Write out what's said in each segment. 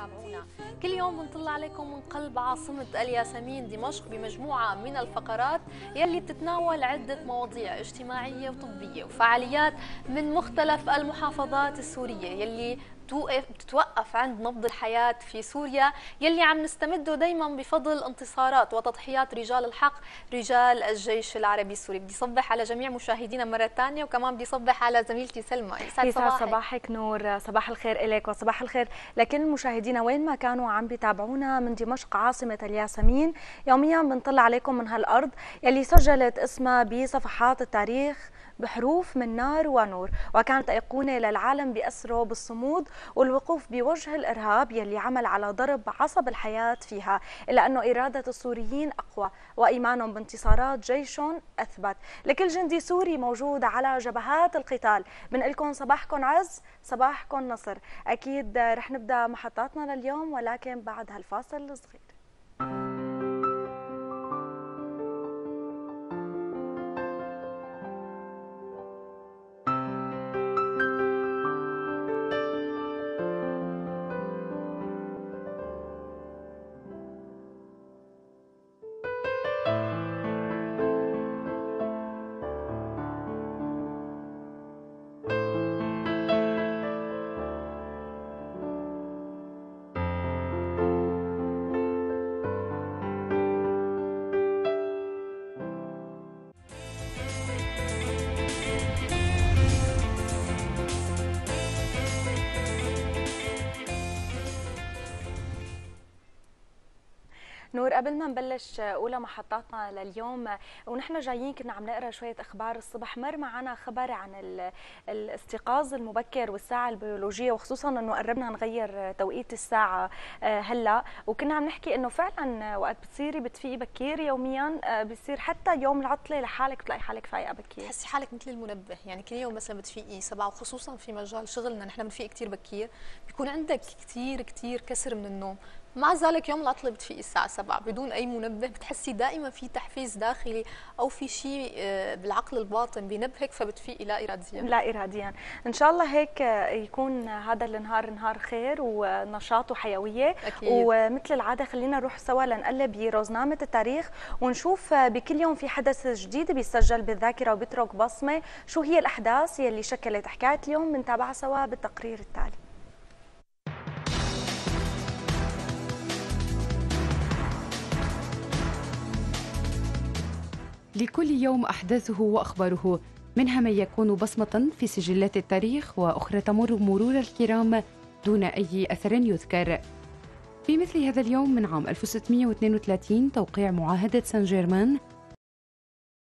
تتابعونا كل يوم بنطلع عليكم من قلب عاصمة الياسمين دمشق بمجموعة من الفقرات يلي بتتناول عدة مواضيع اجتماعية وطبية وفعاليات من مختلف المحافظات السورية يلي بتوقف بتتوقف عند نبض الحياة في سوريا يلي عم نستمده دايما بفضل انتصارات وتضحيات رجال الحق رجال الجيش العربي السوري بدي صبح على جميع مشاهدينا مرة ثانية وكمان بدي صبح على زميلتي سلمى يسعد صباحك صباحك نور صباح الخير لك وصباح الخير لكل المشاهدين وين ما كانوا عم بيتابعونا من دمشق عاصمة الياسمين يوميا بنطلع عليكم من هالأرض يلي سجلت اسمها بصفحات التاريخ بحروف من نار ونور وكانت أيقونة للعالم بأسره بالصمود والوقوف بوجه الإرهاب يلي عمل على ضرب عصب الحياة فيها إلا أنه إرادة السوريين أقوى وإيمانهم بانتصارات جيشهم أثبت لكل جندي سوري موجود على جبهات القتال لكم صباحكم عز صباحكم نصر أكيد رح نبدأ محطاتنا لليوم ولكن بعد هالفاصل الصغير نور قبل ما نبلش اولى محطاتنا لليوم ونحن جايين كنا عم نقرا شويه اخبار الصبح مر معنا خبر عن الاستيقاظ المبكر والساعه البيولوجيه وخصوصا انه قربنا نغير توقيت الساعه آه، هلا وكنا عم نحكي انه فعلا آه، وقت بتصيري بتفيقي بكير يوميا آه، بصير حتى يوم العطله لحالك بتلاقي حالك فايقه بكير تحسي حالك مثل المنبه يعني كل يوم مثلا بتفيقي سبعة وخصوصا في مجال شغلنا نحن بنفيق كثير بكير بيكون عندك كثير كثير كسر من النوم مع ذلك يوم العطلة بتفيقي الساعة 7 بدون أي منبه بتحسي دائما في تحفيز داخلي أو في شيء آه، بالعقل الباطن بينبهك فبتفيقي لا إراديا لا إراديا إن شاء الله هيك آه، يكون هذا النهار نهار خير ونشاط وحيوية أكيد. ومثل العادة خلينا نروح سوا لنقلب بروزنامة التاريخ ونشوف آه، بكل يوم في حدث جديد بيسجل بالذاكرة وبيترك بصمة شو هي الأحداث يلي شكلت حكاية اليوم بنتابعها سوا بالتقرير التالي لكل يوم أحداثه وأخباره منها ما يكون بصمة في سجلات التاريخ وأخرى تمر مرور الكرام دون أي أثر يذكر في مثل هذا اليوم من عام 1632 توقيع معاهدة سان جيرمان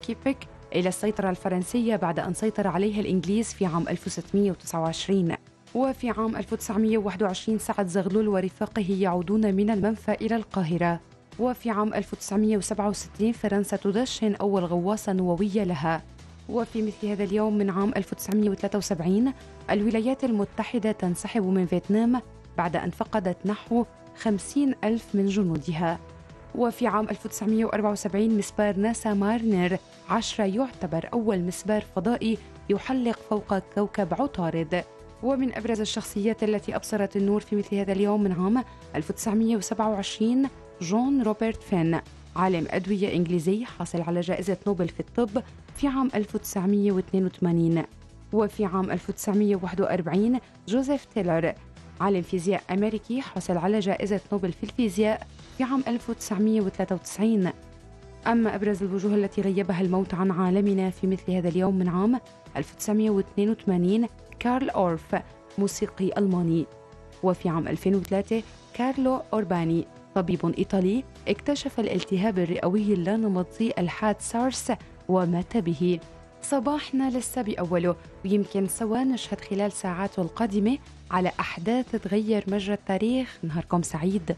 كيبك إلى السيطرة الفرنسية بعد أن سيطر عليها الإنجليز في عام 1629 وفي عام 1921 سعد زغلول ورفاقه يعودون من المنفى إلى القاهرة وفي عام 1967 فرنسا تدشن أول غواصة نووية لها وفي مثل هذا اليوم من عام 1973 الولايات المتحدة تنسحب من فيتنام بعد أن فقدت نحو 50 ألف من جنودها وفي عام 1974 مسبار ناسا مارنر 10 يعتبر أول مسبار فضائي يحلق فوق كوكب عطارد ومن أبرز الشخصيات التي أبصرت النور في مثل هذا اليوم من عام 1927 جون روبرت فين عالم أدوية إنجليزي حاصل على جائزة نوبل في الطب في عام 1982 وفي عام 1941 جوزيف تيلر عالم فيزياء أمريكي حصل على جائزة نوبل في الفيزياء في عام 1993 أما أبرز الوجوه التي غيبها الموت عن عالمنا في مثل هذا اليوم من عام 1982 كارل أورف موسيقي ألماني وفي عام 2003 كارلو أورباني طبيب إيطالي اكتشف الالتهاب الرئوي اللانمطي الحاد سارس ومات به صباحنا لسه بأوله ويمكن سوا نشهد خلال ساعاته القادمة على أحداث تغير مجرى التاريخ نهاركم سعيد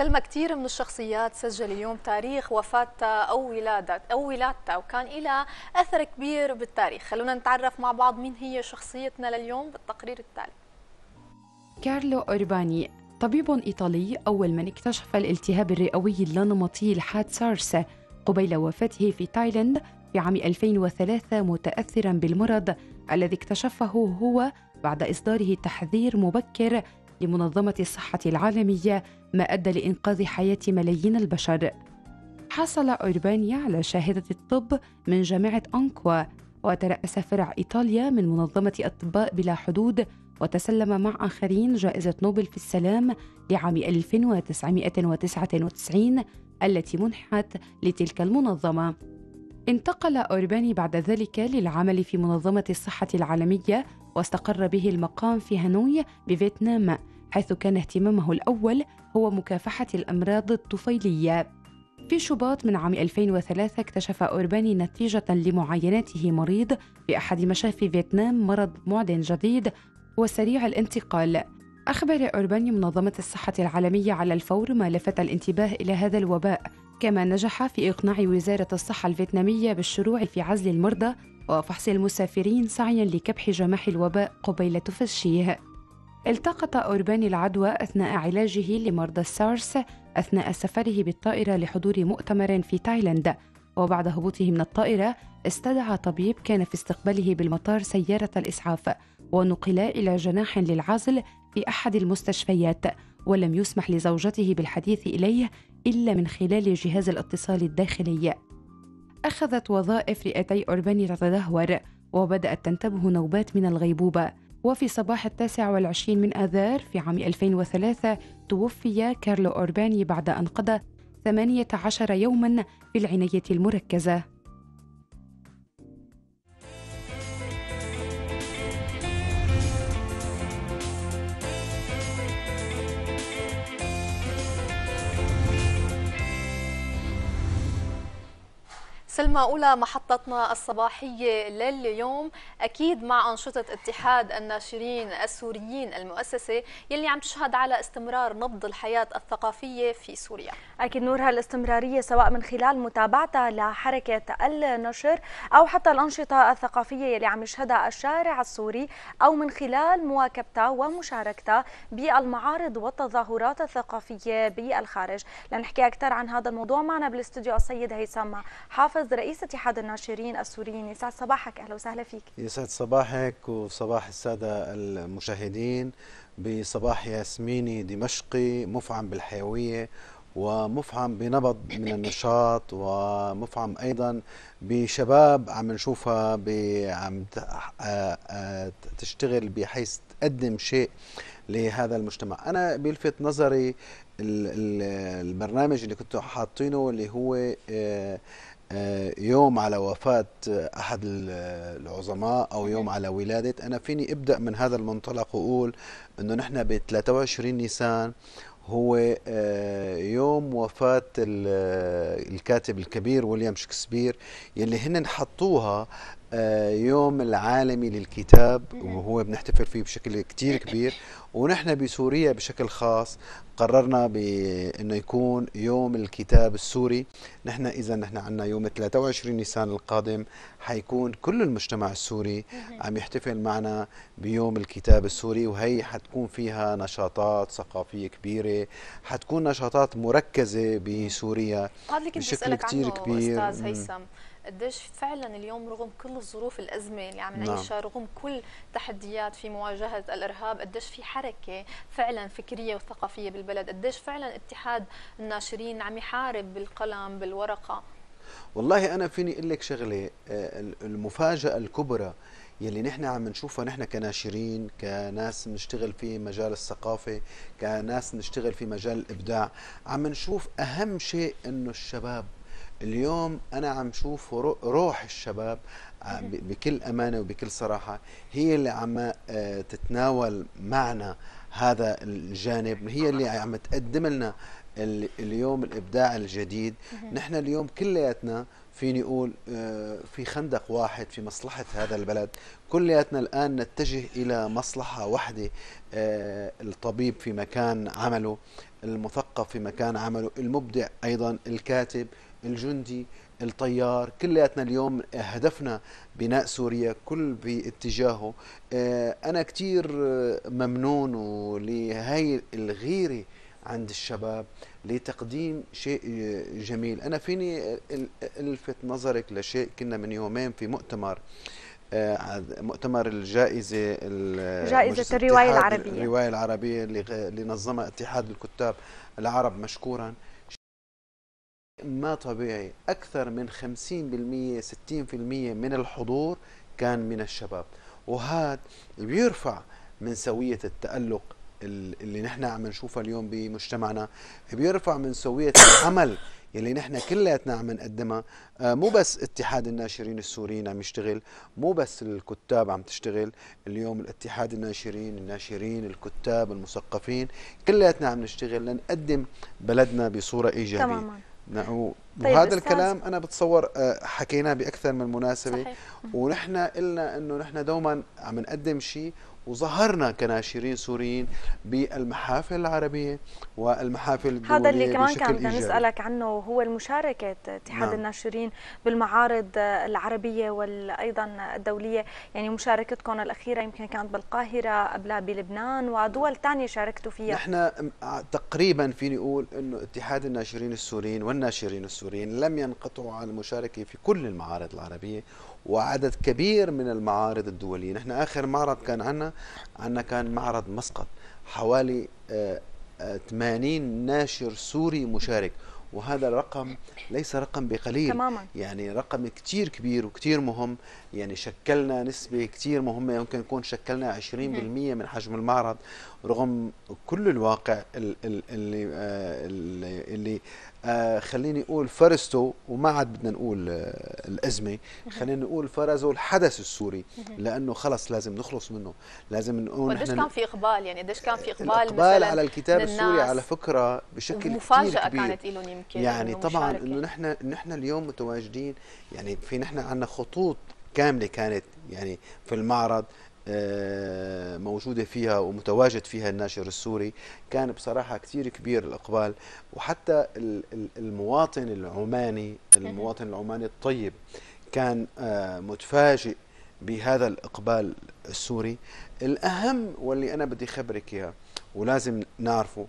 سلمى كثير من الشخصيات سجل اليوم تاريخ وفاتها أو ولادتها أو ولادتها وكان لها أثر كبير بالتاريخ خلونا نتعرف مع بعض مين هي شخصيتنا لليوم بالتقرير التالي كارلو أورباني طبيب إيطالي أول من اكتشف الالتهاب الرئوي اللانمطي الحاد سارس قبيل وفاته في تايلاند في عام 2003 متأثرا بالمرض الذي اكتشفه هو بعد إصداره تحذير مبكر لمنظمة الصحة العالمية ما أدى لإنقاذ حياة ملايين البشر حصل أوربانيا على شهادة الطب من جامعة أنكوا وترأس فرع إيطاليا من منظمة أطباء بلا حدود وتسلم مع آخرين جائزة نوبل في السلام لعام 1999 التي منحت لتلك المنظمة. انتقل أورباني بعد ذلك للعمل في منظمة الصحة العالمية واستقر به المقام في هانوي بفيتنام حيث كان اهتمامه الأول هو مكافحة الأمراض الطفيلية في شباط من عام 2003 اكتشف أورباني نتيجة لمعايناته مريض في أحد مشافي فيتنام مرض معدن جديد وسريع الانتقال أخبر أورباني منظمة الصحة العالمية على الفور ما لفت الانتباه إلى هذا الوباء كما نجح في إقناع وزارة الصحة الفيتنامية بالشروع في عزل المرضى وفحص المسافرين سعيا لكبح جماح الوباء قبيل تفشيه التقط أوربان العدوى أثناء علاجه لمرضى السارس أثناء سفره بالطائرة لحضور مؤتمر في تايلاند وبعد هبوطه من الطائرة استدعى طبيب كان في استقباله بالمطار سيارة الإسعاف ونقلا إلى جناح للعزل في أحد المستشفيات ولم يسمح لزوجته بالحديث إليه إلا من خلال جهاز الاتصال الداخلي أخذت وظائف رئتي أورباني تتدهور وبدأت تنتبه نوبات من الغيبوبة وفي صباح التاسع والعشرين من آذار في عام 2003 توفي كارلو أورباني بعد أن قضى 18 يوما في العناية المركزة سلمى أولى محطتنا الصباحية لليوم أكيد مع أنشطة اتحاد الناشرين السوريين المؤسسة يلي عم تشهد على استمرار نبض الحياة الثقافية في سوريا أكيد نور هالاستمرارية سواء من خلال متابعتها لحركة النشر أو حتى الأنشطة الثقافية يلي عم يشهدها الشارع السوري أو من خلال مواكبتها ومشاركتها بالمعارض والتظاهرات الثقافية بالخارج لنحكي أكثر عن هذا الموضوع معنا بالاستوديو السيد هيثم حافظ حافظ رئيس اتحاد الناشرين السوريين يسعد صباحك اهلا وسهلا فيك يسعد صباحك وصباح الساده المشاهدين بصباح ياسميني دمشقي مفعم بالحيويه ومفعم بنبض من النشاط ومفعم ايضا بشباب عم نشوفها عم آه، تشتغل بحيث تقدم شيء لهذا المجتمع انا بيلفت نظري البرنامج اللي كنتوا حاطينه اللي هو آه، آه، يوم على وفاة آه، أحد العظماء أو يوم على ولادة أنا فيني أبدأ من هذا المنطلق وأقول أنه نحن ب 23 نيسان هو آه، يوم وفاة الكاتب الكبير ويليام شكسبير يلي هن حطوها يوم العالمي للكتاب أمم. وهو بنحتفل فيه بشكل كتير كبير ونحن بسوريا بشكل خاص قررنا بانه يكون يوم الكتاب السوري نحن اذا نحن عندنا يوم 23 نيسان القادم حيكون كل المجتمع السوري عم يحتفل معنا بيوم الكتاب السوري وهي حتكون فيها نشاطات ثقافيه كبيره حتكون نشاطات مركزه بسوريا بشكل كثير كبير استاذ هيثم قديش فعلا اليوم رغم كل الظروف الازمه اللي عم نعيشها نعم. رغم كل تحديات في مواجهه الارهاب قديش في حاجه حركه فعلا فكريه وثقافيه بالبلد قديش فعلا اتحاد الناشرين عم يحارب بالقلم بالورقه والله انا فيني اقول لك شغله آه، المفاجاه الكبرى يلي نحن عم نشوفها نحن كناشرين كناس نشتغل في مجال الثقافة كناس نشتغل في مجال الإبداع عم نشوف أهم شيء أنه الشباب اليوم أنا عم شوف روح الشباب آه، بكل امانه وبكل صراحه هي اللي عم آه، تتناول معنا هذا الجانب هي اللي عم تقدم لنا اليوم الابداع الجديد نحن اليوم كلياتنا فيني اقول آه، في خندق واحد في مصلحه هذا البلد كلياتنا الان نتجه الى مصلحه واحده الطبيب في مكان عمله المثقف في مكان عمله المبدع ايضا الكاتب الجندي الطيار كلياتنا اليوم هدفنا بناء سوريا كل باتجاهه آه، أنا كثير ممنون لهي الغيرة عند الشباب لتقديم شيء جميل أنا فيني ألفت نظرك لشيء كنا من يومين في مؤتمر آه، مؤتمر الجائزة جائزة الرواية العربية الرواية العربية اللي نظمها اتحاد الكتاب العرب مشكورا ما طبيعي أكثر من 50% 60% من الحضور كان من الشباب وهذا بيرفع من سوية التألق اللي نحن عم نشوفها اليوم بمجتمعنا بيرفع من سوية العمل يلي نحن كلياتنا عم نقدمها آه، مو بس اتحاد الناشرين السوريين عم يشتغل مو بس الكتاب عم تشتغل اليوم الاتحاد الناشرين الناشرين الكتاب المثقفين كلياتنا عم نشتغل لنقدم بلدنا بصورة إيجابية تماما. نعود طيب وهذا الكلام انا بتصور آه، حكيناه باكثر من مناسبه صحيح. ونحن قلنا انه نحن دوما عم نقدم شيء وظهرنا كناشرين سوريين بالمحافل العربية والمحافل الدولية هذا اللي كمان كان بدنا نسألك عنه هو المشاركة اتحاد نعم. الناشرين بالمعارض العربية وأيضا الدولية يعني مشاركتكم الأخيرة يمكن كانت بالقاهرة قبلها بلبنان ودول ثانية شاركتوا فيها نحن تقريبا فيني أقول أنه اتحاد الناشرين السوريين والناشرين السوريين لم ينقطعوا عن المشاركة في كل المعارض العربية وعدد كبير من المعارض الدولية نحن آخر معرض كان عنا عنا كان معرض مسقط حوالي 80 آه، آه، ناشر سوري مشارك وهذا الرقم ليس رقم بقليل تماما. يعني رقم كتير كبير وكتير مهم يعني شكلنا نسبة كتير مهمة يمكن يكون شكلنا 20% من حجم المعرض رغم كل الواقع آه، اللي اللي, اللي آه، خليني اقول فرزته وما عاد بدنا نقول آه، الازمه خلينا نقول فرزه الحدث السوري لانه خلص لازم نخلص منه لازم نقول قديش كان في اقبال يعني قديش كان في اقبال الاقبال على الكتاب السوري على فكره بشكل مفاجاه كتير كبير. كانت لهم يمكن يعني طبعا انه نحن نحن اليوم متواجدين يعني في نحن عندنا خطوط كامله كانت يعني في المعرض آه، موجودة فيها ومتواجد فيها الناشر السوري كان بصراحة كثير كبير الإقبال وحتى المواطن العماني المواطن العماني الطيب كان آه، متفاجئ بهذا الإقبال السوري الأهم واللي أنا بدي خبرك إياه ولازم نعرفه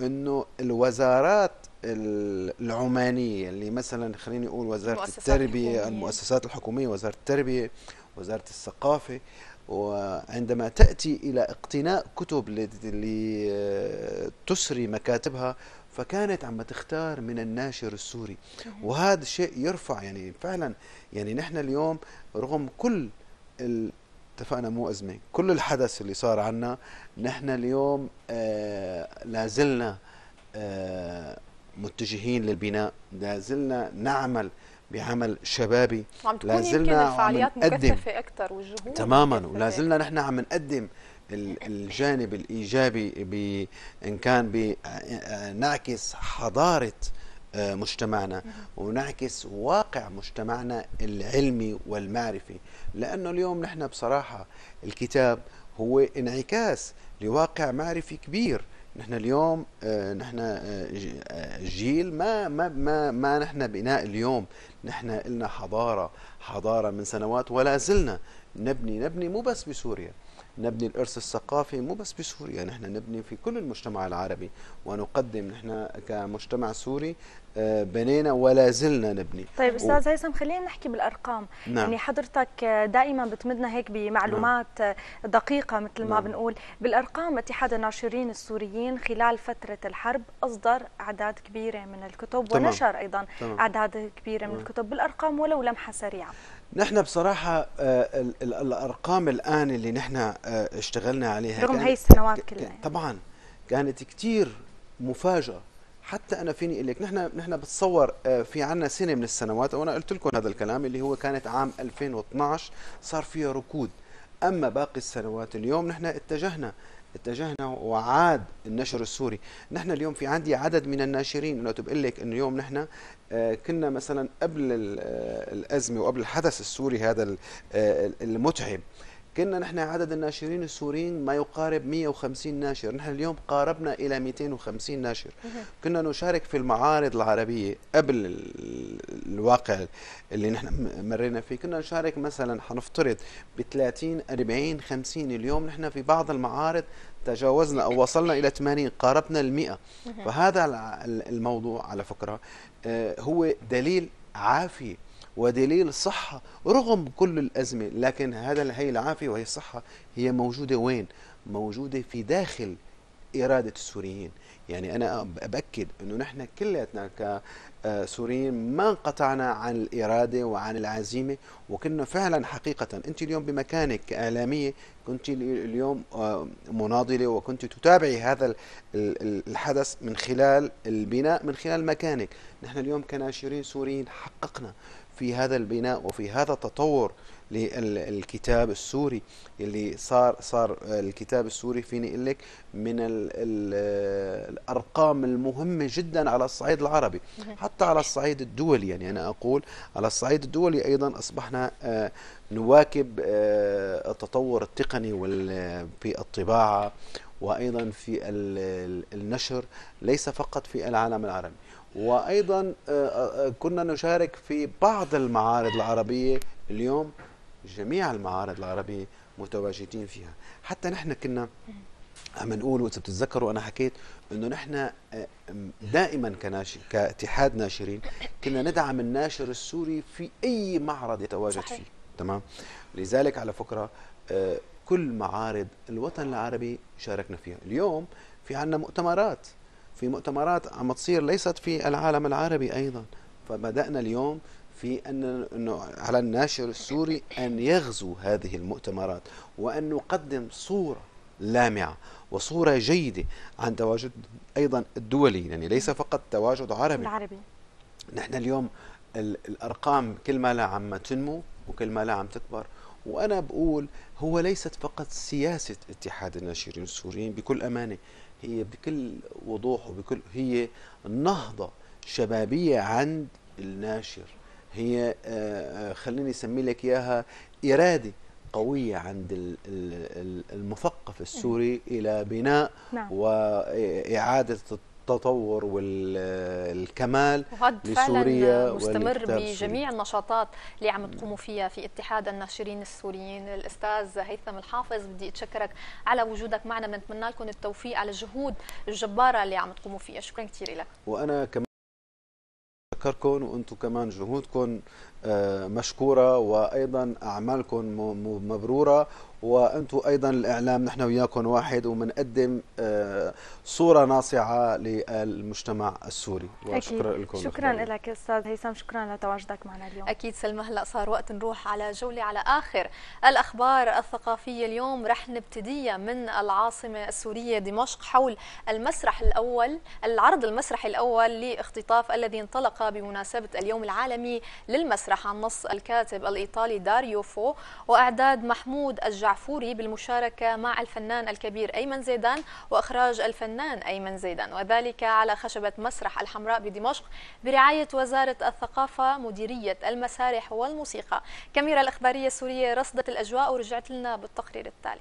انه الوزارات العمانيه اللي مثلا خليني اقول وزاره التربيه الحكومية. المؤسسات الحكوميه وزاره التربيه وزاره الثقافه وعندما تاتي الى اقتناء كتب لتسري مكاتبها فكانت عم تختار من الناشر السوري وهذا الشيء يرفع يعني فعلا يعني نحن اليوم رغم كل اتفقنا مو أزمة كل الحدث اللي صار عنا نحن اليوم آه لازلنا آه متجهين للبناء لازلنا نعمل بعمل شبابي عم تكون لازلنا عم نقدم اكثر والجهود تماما ولازلنا نحن عم نقدم الجانب الايجابي ان كان بنعكس آه، آه، حضاره آه، مجتمعنا ونعكس واقع مجتمعنا العلمي والمعرفي لأنه اليوم نحن بصراحة الكتاب هو انعكاس لواقع معرفي كبير نحن اليوم آه، نحن آه، جيل ما ما ما, ما نحن بناء اليوم نحن لنا حضاره حضاره من سنوات ولا زلنا نبني نبني مو بس بسوريا نبني الارث الثقافي مو بس بسوريا نحن نبني في كل المجتمع العربي ونقدم نحن كمجتمع سوري بنينا ولا زلنا نبني طيب استاذ و... هيثم خلينا نحكي بالارقام نعم. يعني حضرتك دائما بتمدنا هيك بمعلومات نعم. دقيقه مثل ما نعم. بنقول بالارقام اتحاد الناشرين السوريين خلال فتره الحرب اصدر اعداد كبيره من الكتب تمام. ونشر ايضا تمام. اعداد كبيره من نعم. الكتب بالارقام ولو لمحه سريعه نحن بصراحه آه، الارقام الان اللي نحن آه، اشتغلنا عليها رغم هي السنوات كلها طبعا كانت كثير مفاجاه حتى انا فيني اقول لك نحن نحن بتصور آه، في عنا سنه من السنوات وانا قلت لكم هذا الكلام اللي هو كانت عام 2012 صار فيها ركود اما باقي السنوات اليوم نحن اتجهنا اتجهنا وعاد النشر السوري نحن اليوم في عندي عدد من الناشرين انه بقول لك انه اليوم نحن آه، كنا مثلا قبل آه، الازمه وقبل الحدث السوري هذا المتعب كنا نحن عدد الناشرين السوريين ما يقارب 150 ناشر نحن اليوم قاربنا إلى 250 ناشر كنا نشارك في المعارض العربية قبل الواقع اللي نحن مرينا فيه كنا نشارك مثلا حنفترض ب 30 40 50 اليوم نحن في بعض المعارض تجاوزنا أو وصلنا إلى 80 قاربنا ال 100 فهذا الموضوع على فكرة آه، هو دليل عافية ودليل الصحة رغم كل الأزمة لكن هذا هي العافية وهي الصحة هي موجودة وين؟ موجودة في داخل إرادة السوريين يعني أنا بأكد أنه نحن كلياتنا كسوريين ما انقطعنا عن الإرادة وعن العزيمة وكنا فعلا حقيقة أنت اليوم بمكانك كإعلامية كنت اليوم آه، مناضلة وكنت تتابعي هذا الحدث من خلال البناء من خلال مكانك نحن اليوم كناشرين سوريين حققنا في هذا البناء وفي هذا التطور للكتاب السوري اللي صار صار الكتاب السوري فيني اقول لك من الـ الـ الارقام المهمه جدا على الصعيد العربي حتى على الصعيد الدولي يعني انا اقول على الصعيد الدولي ايضا اصبحنا آه، نواكب آه، التطور التقني في الطباعه وايضا في النشر ليس فقط في العالم العربي وايضا آه، آه، كنا نشارك في بعض المعارض العربيه اليوم جميع المعارض العربيه متواجدين فيها حتى نحن كنا عم نقول وإذا بتتذكروا أنا حكيت إنه نحن آه، دائما كناشر كاتحاد ناشرين كنا ندعم الناشر السوري في أي معرض يتواجد صحيح. فيه تمام لذلك على فكرة كل معارض الوطن العربي شاركنا فيها اليوم في عنا مؤتمرات في مؤتمرات عم تصير ليست في العالم العربي أيضا فبدأنا اليوم في أن أنه على الناشر السوري أن يغزو هذه المؤتمرات وأن نقدم صورة لامعة وصورة جيدة عن تواجد أيضا الدولي يعني ليس فقط تواجد عربي العربي نحن اليوم الأرقام كل ما لا عم تنمو وكل ما لا عم تكبر وأنا بقول هو ليست فقط سياسة اتحاد الناشرين السوريين بكل أمانة هي بكل وضوح وبكل هي نهضة شبابية عند الناشر هي آه، آه، خليني اسمي لك اياها اراده قويه عند المثقف السوري إيه. الى بناء نعم. واعاده التطور والكمال وهذا لسوريا مستمر بجميع النشاطات اللي عم نعم. تقوموا فيها في اتحاد الناشرين السوريين الاستاذ هيثم الحافظ بدي اتشكرك على وجودك معنا بنتمنى لكم التوفيق على الجهود الجباره اللي عم تقوموا فيها شكرا كثير لك وانا كمان بشكركم وانتم كمان جهودكم آه، مشكوره وايضا اعمالكم مبروره وانتم ايضا الاعلام نحن وياكم واحد ومنقدم آه، صوره ناصعه للمجتمع السوري وشكرا لكم شكرا لك استاذ هيثم شكرا لتواجدك معنا اليوم اكيد سلمى هلا صار وقت نروح على جوله على اخر الاخبار الثقافيه اليوم رح نبتديها من العاصمه السوريه دمشق حول المسرح الاول العرض المسرحي الاول لاختطاف الذي انطلق بمناسبه اليوم العالمي للمسرح عن نص الكاتب الايطالي داريو فو واعداد محمود الجعفري عفوري بالمشاركة مع الفنان الكبير أيمن زيدان وإخراج الفنان أيمن زيدان وذلك على خشبة مسرح الحمراء بدمشق برعاية وزارة الثقافة مديرية المسارح والموسيقى كاميرا الإخبارية السورية رصدت الأجواء ورجعت لنا بالتقرير التالي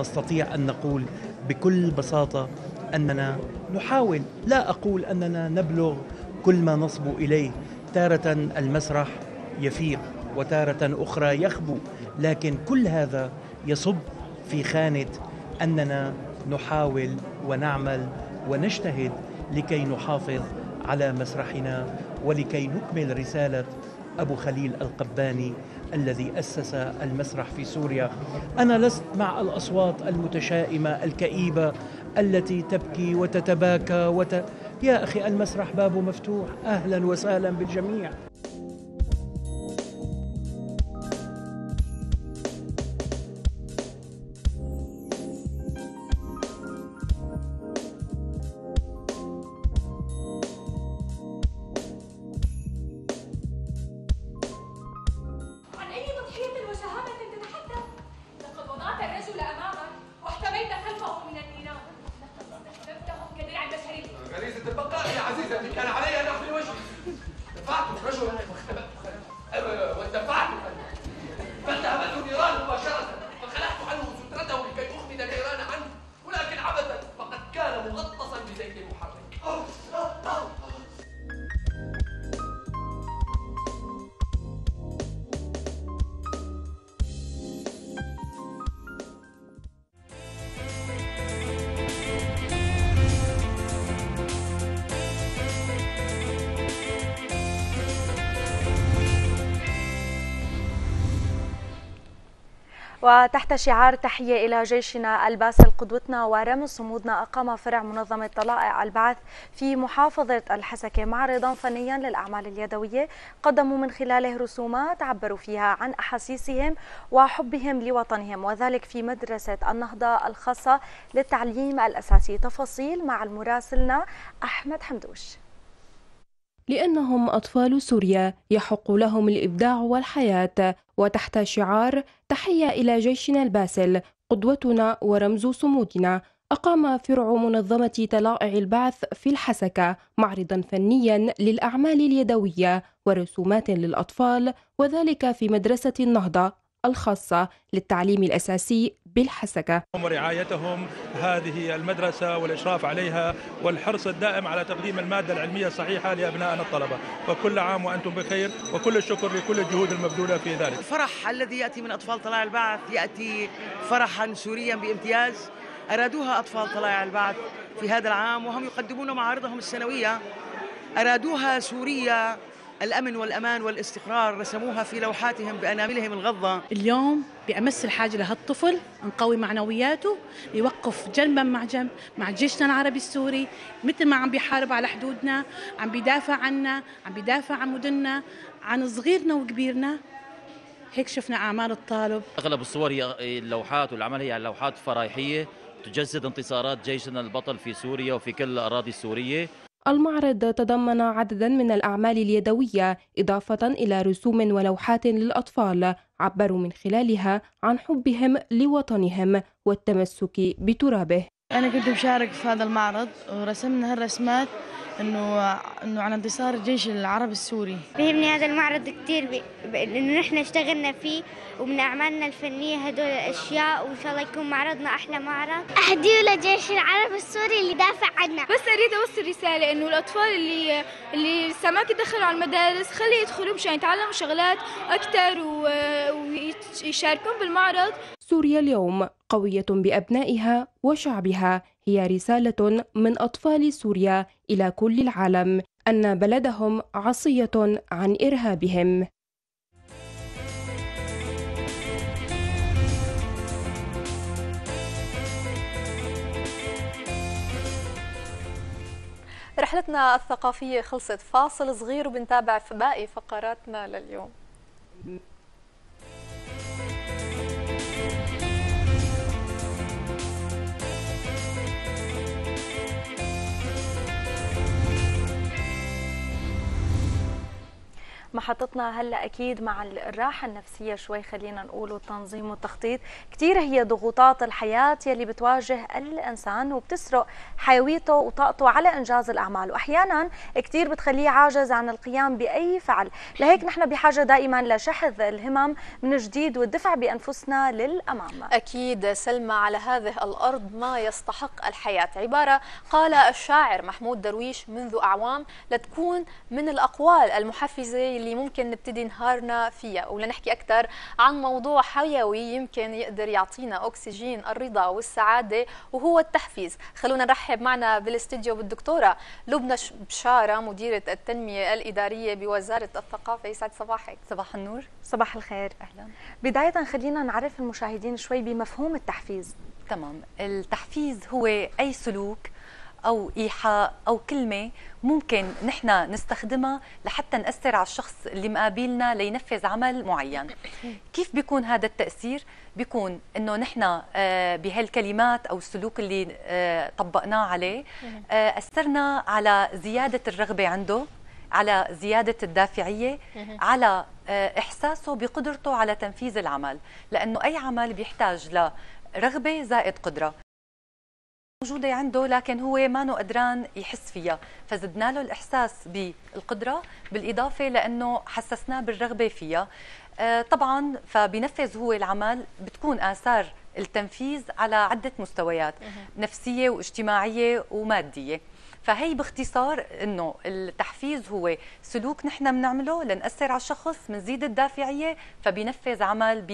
نستطيع أن نقول بكل بساطة أننا نحاول لا أقول أننا نبلغ كل ما نصبو إليه تارة المسرح يفيق وتارة أخرى يخبو لكن كل هذا يصب في خانة أننا نحاول ونعمل ونجتهد لكي نحافظ على مسرحنا ولكي نكمل رسالة أبو خليل القباني الذي أسس المسرح في سوريا أنا لست مع الأصوات المتشائمة الكئيبة التي تبكي وتتباكى وت... يا أخي المسرح بابه مفتوح أهلا وسهلا بالجميع وتحت شعار تحية إلى جيشنا الباسل قدوتنا ورمز صمودنا أقام فرع منظمة طلائع البعث في محافظة الحسكة معرضا فنيا للأعمال اليدوية قدموا من خلاله رسومات عبروا فيها عن أحاسيسهم وحبهم لوطنهم وذلك في مدرسة النهضة الخاصة للتعليم الأساسي تفاصيل مع المراسلنا أحمد حمدوش لأنهم أطفال سوريا يحق لهم الإبداع والحياة وتحت شعار تحية إلى جيشنا الباسل قدوتنا ورمز صمودنا أقام فرع منظمة طلائع البعث في الحسكة معرضا فنيا للأعمال اليدوية ورسومات للأطفال وذلك في مدرسة النهضة الخاصة للتعليم الأساسي بالحسكة ورعايتهم هذه المدرسة والإشراف عليها والحرص الدائم على تقديم المادة العلمية الصحيحة لأبنائنا الطلبة وكل عام وأنتم بخير وكل الشكر لكل الجهود المبذولة في ذلك الفرح الذي يأتي من أطفال طلائع البعث يأتي فرحا سوريا بامتياز أرادوها أطفال طلائع البعث في هذا العام وهم يقدمون معارضهم السنوية أرادوها سورية الأمن والأمان والاستقرار رسموها في لوحاتهم بأناملهم الغضة اليوم بأمس الحاجة لهالطفل نقوي معنوياته يوقف جنبا مع جنب مع جيشنا العربي السوري مثل ما عم بيحارب على حدودنا عم بيدافع عنا عم بيدافع عن مدننا عن صغيرنا وكبيرنا هيك شفنا أعمال الطالب أغلب الصور هي اللوحات والعمل هي على لوحات فرايحية تجسد انتصارات جيشنا البطل في سوريا وفي كل الأراضي السورية المعرض تضمن عددا من الأعمال اليدوية إضافة إلى رسوم ولوحات للأطفال عبروا من خلالها عن حبهم لوطنهم والتمسك بترابه أنا كنت مشارك في هذا المعرض ورسمنا هالرسمات انه انه على انتصار الجيش العربي السوري بيهمني هذا المعرض كثير ب... انه نحن اشتغلنا فيه ومن اعمالنا الفنيه هدول الاشياء وان شاء الله يكون معرضنا احلى معرض اهديه لجيش العرب السوري اللي دافع عنا بس اريد اوصل رساله انه الاطفال اللي اللي لسه ما دخلوا على المدارس خليه يدخلوا مشان يتعلموا شغلات اكثر و... ويشاركون بالمعرض سوريا اليوم قوية بأبنائها وشعبها هي رسالة من أطفال سوريا إلى كل العالم أن بلدهم عصية عن إرهابهم. رحلتنا الثقافية خلصت فاصل صغير وبنتابع في باقي فقراتنا لليوم محطتنا هلا اكيد مع الراحه النفسيه شوي خلينا نقول والتنظيم والتخطيط كثير هي ضغوطات الحياه يلي بتواجه الانسان وبتسرق حيويته وطاقته على انجاز الاعمال واحيانا كثير بتخليه عاجز عن القيام باي فعل لهيك نحن بحاجه دائما لشحذ الهمم من جديد والدفع بانفسنا للامام اكيد سلمى على هذه الارض ما يستحق الحياه عباره قال الشاعر محمود درويش منذ اعوام لتكون من الاقوال المحفزه اللي ممكن نبتدي نهارنا فيها ولنحكي أكثر عن موضوع حيوي يمكن يقدر يعطينا أكسجين الرضا والسعادة وهو التحفيز خلونا نرحب معنا بالاستديو بالدكتورة لبنى بشارة مديرة التنمية الإدارية بوزارة الثقافة يسعد صباحك صباح النور صباح الخير أهلا بداية خلينا نعرف المشاهدين شوي بمفهوم التحفيز تمام التحفيز هو أي سلوك او ايحاء او كلمه ممكن نحن نستخدمها لحتى ناثر على الشخص اللي مقابلنا لينفذ عمل معين كيف بيكون هذا التاثير بيكون انه نحن آه، بهالكلمات او السلوك اللي آه، طبقناه عليه آه، اثرنا على زياده الرغبه عنده على زيادة الدافعية على إحساسه بقدرته على تنفيذ العمل لأنه أي عمل بيحتاج لرغبة زائد قدرة موجودة عنده لكن هو ما نو قدران يحس فيها فزدنا له الإحساس بالقدرة بالإضافة لأنه حسسناه بالرغبة فيها آه، طبعا فبينفذ هو العمل بتكون آثار التنفيذ على عدة مستويات نفسية واجتماعية ومادية فهي باختصار انه التحفيز هو سلوك نحن بنعمله لنأثر على الشخص بنزيد الدافعيه فبينفذ عمل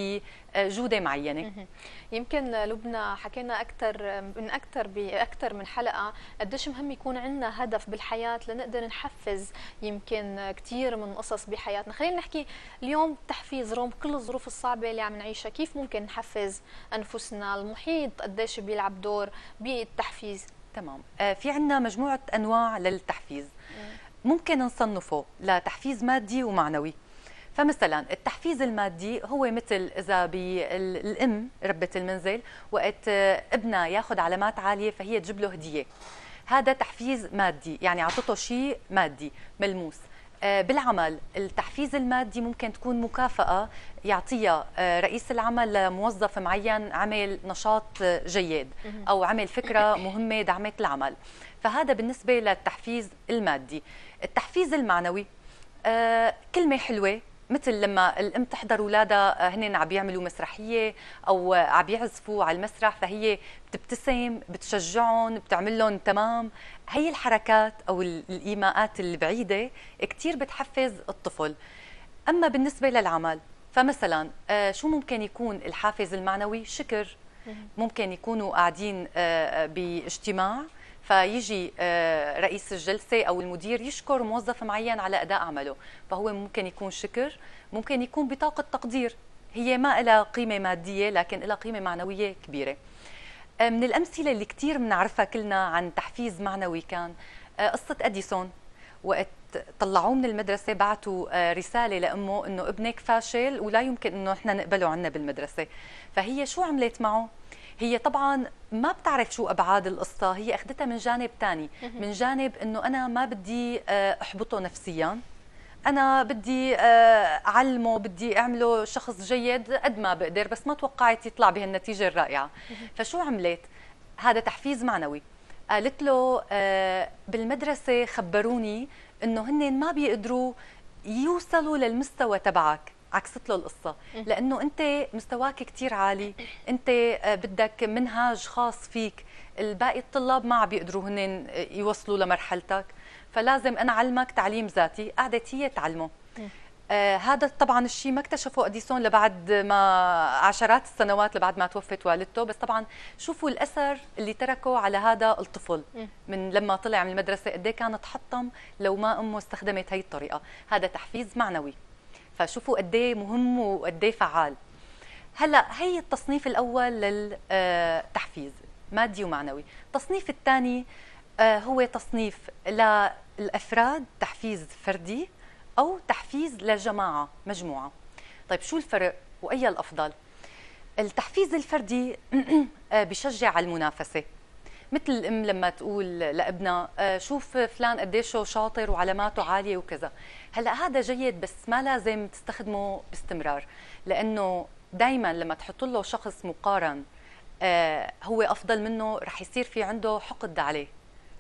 بجوده معينه يمكن لبنى حكينا اكثر من اكثر باكثر من حلقه قديش مهم يكون عندنا هدف بالحياه لنقدر نحفز يمكن كثير من قصص بحياتنا خلينا نحكي اليوم تحفيز رغم كل الظروف الصعبه اللي عم نعيشها كيف ممكن نحفز انفسنا المحيط قديش بيلعب دور بالتحفيز تمام آه، في عندنا مجموعه انواع للتحفيز ممكن نصنفه لتحفيز مادي ومعنوي فمثلا التحفيز المادي هو مثل اذا بالام ربة المنزل وقت آه، ابنها ياخذ علامات عاليه فهي تجيب له هديه هذا تحفيز مادي يعني اعطته شيء مادي ملموس آه، بالعمل التحفيز المادي ممكن تكون مكافأة يعطيها آه، رئيس العمل لموظف معين عمل نشاط آه، جيد او عمل فكره مهمه دعمت العمل فهذا بالنسبه للتحفيز المادي التحفيز المعنوي آه، كلمه حلوه مثل لما الام تحضر اولادها هن عم بيعملوا مسرحيه او عم بيعزفوا على المسرح فهي بتبتسم بتشجعهم بتعمل لهم تمام هي الحركات او الايماءات البعيده كثير بتحفز الطفل اما بالنسبه للعمل فمثلا آه، شو ممكن يكون الحافز المعنوي شكر ممكن يكونوا قاعدين آه، باجتماع فيجي آه، رئيس الجلسة أو المدير يشكر موظف معين على أداء عمله فهو ممكن يكون شكر ممكن يكون بطاقة تقدير هي ما لها قيمة مادية لكن لها قيمة معنوية كبيرة من الأمثلة اللي كتير بنعرفها كلنا عن تحفيز معنوي كان قصة أديسون وقت طلعوه من المدرسه بعثوا آه، رساله لامه انه ابنك فاشل ولا يمكن انه احنا نقبله عندنا بالمدرسه فهي شو عملت معه هي طبعا ما بتعرف شو ابعاد القصه هي اخذتها من جانب ثاني من جانب انه انا ما بدي آه، احبطه نفسيا انا بدي آه، اعلمه بدي اعمله شخص جيد قد ما بقدر بس ما توقعت يطلع بهالنتيجه الرائعه فشو عملت هذا تحفيز معنوي قالت له بالمدرسه خبروني انه هن ما بيقدروا يوصلوا للمستوى تبعك عكست له القصة لأنه أنت مستواك كتير عالي أنت آه، بدك منهاج خاص فيك الباقي الطلاب ما بيقدروا هن آه، يوصلوا لمرحلتك فلازم أنا علمك تعليم ذاتي قعدت هي تعلمه آه هذا طبعا الشيء ما اكتشفه اديسون لبعد ما عشرات السنوات لبعد ما توفت والدته بس طبعا شوفوا الاثر اللي تركه على هذا الطفل من لما طلع من المدرسه قد إيه كان تحطم لو ما امه استخدمت هي الطريقه هذا تحفيز معنوي فشوفوا قد إيه مهم وقد إيه فعال هلا هي التصنيف الاول للتحفيز مادي ومعنوي التصنيف الثاني آه، هو تصنيف للافراد تحفيز فردي او تحفيز لجماعه مجموعه طيب شو الفرق واي الافضل التحفيز الفردي بشجع على المنافسه مثل الام لما تقول لابنها آه، شوف فلان قديش شاطر وعلاماته عاليه وكذا هلا هذا جيد بس ما لازم تستخدمه باستمرار لانه دائما لما تحط له شخص مقارن آه، هو افضل منه رح يصير في عنده حقد عليه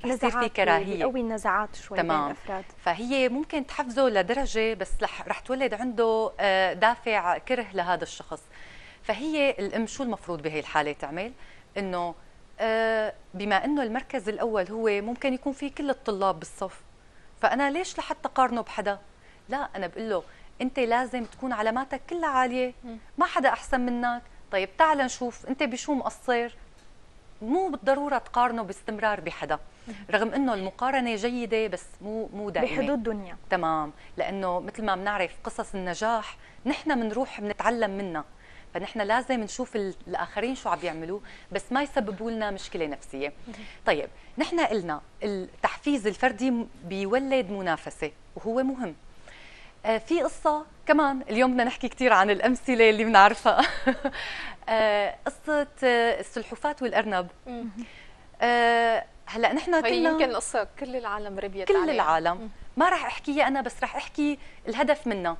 يصير في كراهيه قوي النزاعات شوي تمام. بين الافراد فهي ممكن تحفزه لدرجه بس رح تولد عنده آه، دافع كره لهذا الشخص فهي الام شو المفروض بهي الحاله تعمل انه آه، بما انه المركز الاول هو ممكن يكون فيه كل الطلاب بالصف فانا ليش لحتى قارنه بحدا لا انا بقول له انت لازم تكون علاماتك كلها عاليه ما حدا احسن منك طيب تعال نشوف انت بشو مقصر مو بالضروره تقارنه باستمرار بحدا رغم انه المقارنه جيده بس مو مو دائما بحدود دنيا تمام لانه مثل ما بنعرف قصص النجاح نحن بنروح بنتعلم منها فنحن لازم نشوف الاخرين شو عم يعملوا بس ما يسببوا لنا مشكله نفسيه طيب نحن قلنا التحفيز الفردي بيولد منافسه وهو مهم آه، في قصه كمان اليوم بدنا نحكي كثير عن الامثله اللي بنعرفها آه، قصه آه، السلحفاه والارنب هلا نحن كلنا يمكن قصه كل العالم ربيت كل عليها. العالم ما راح احكيها انا بس راح احكي الهدف منها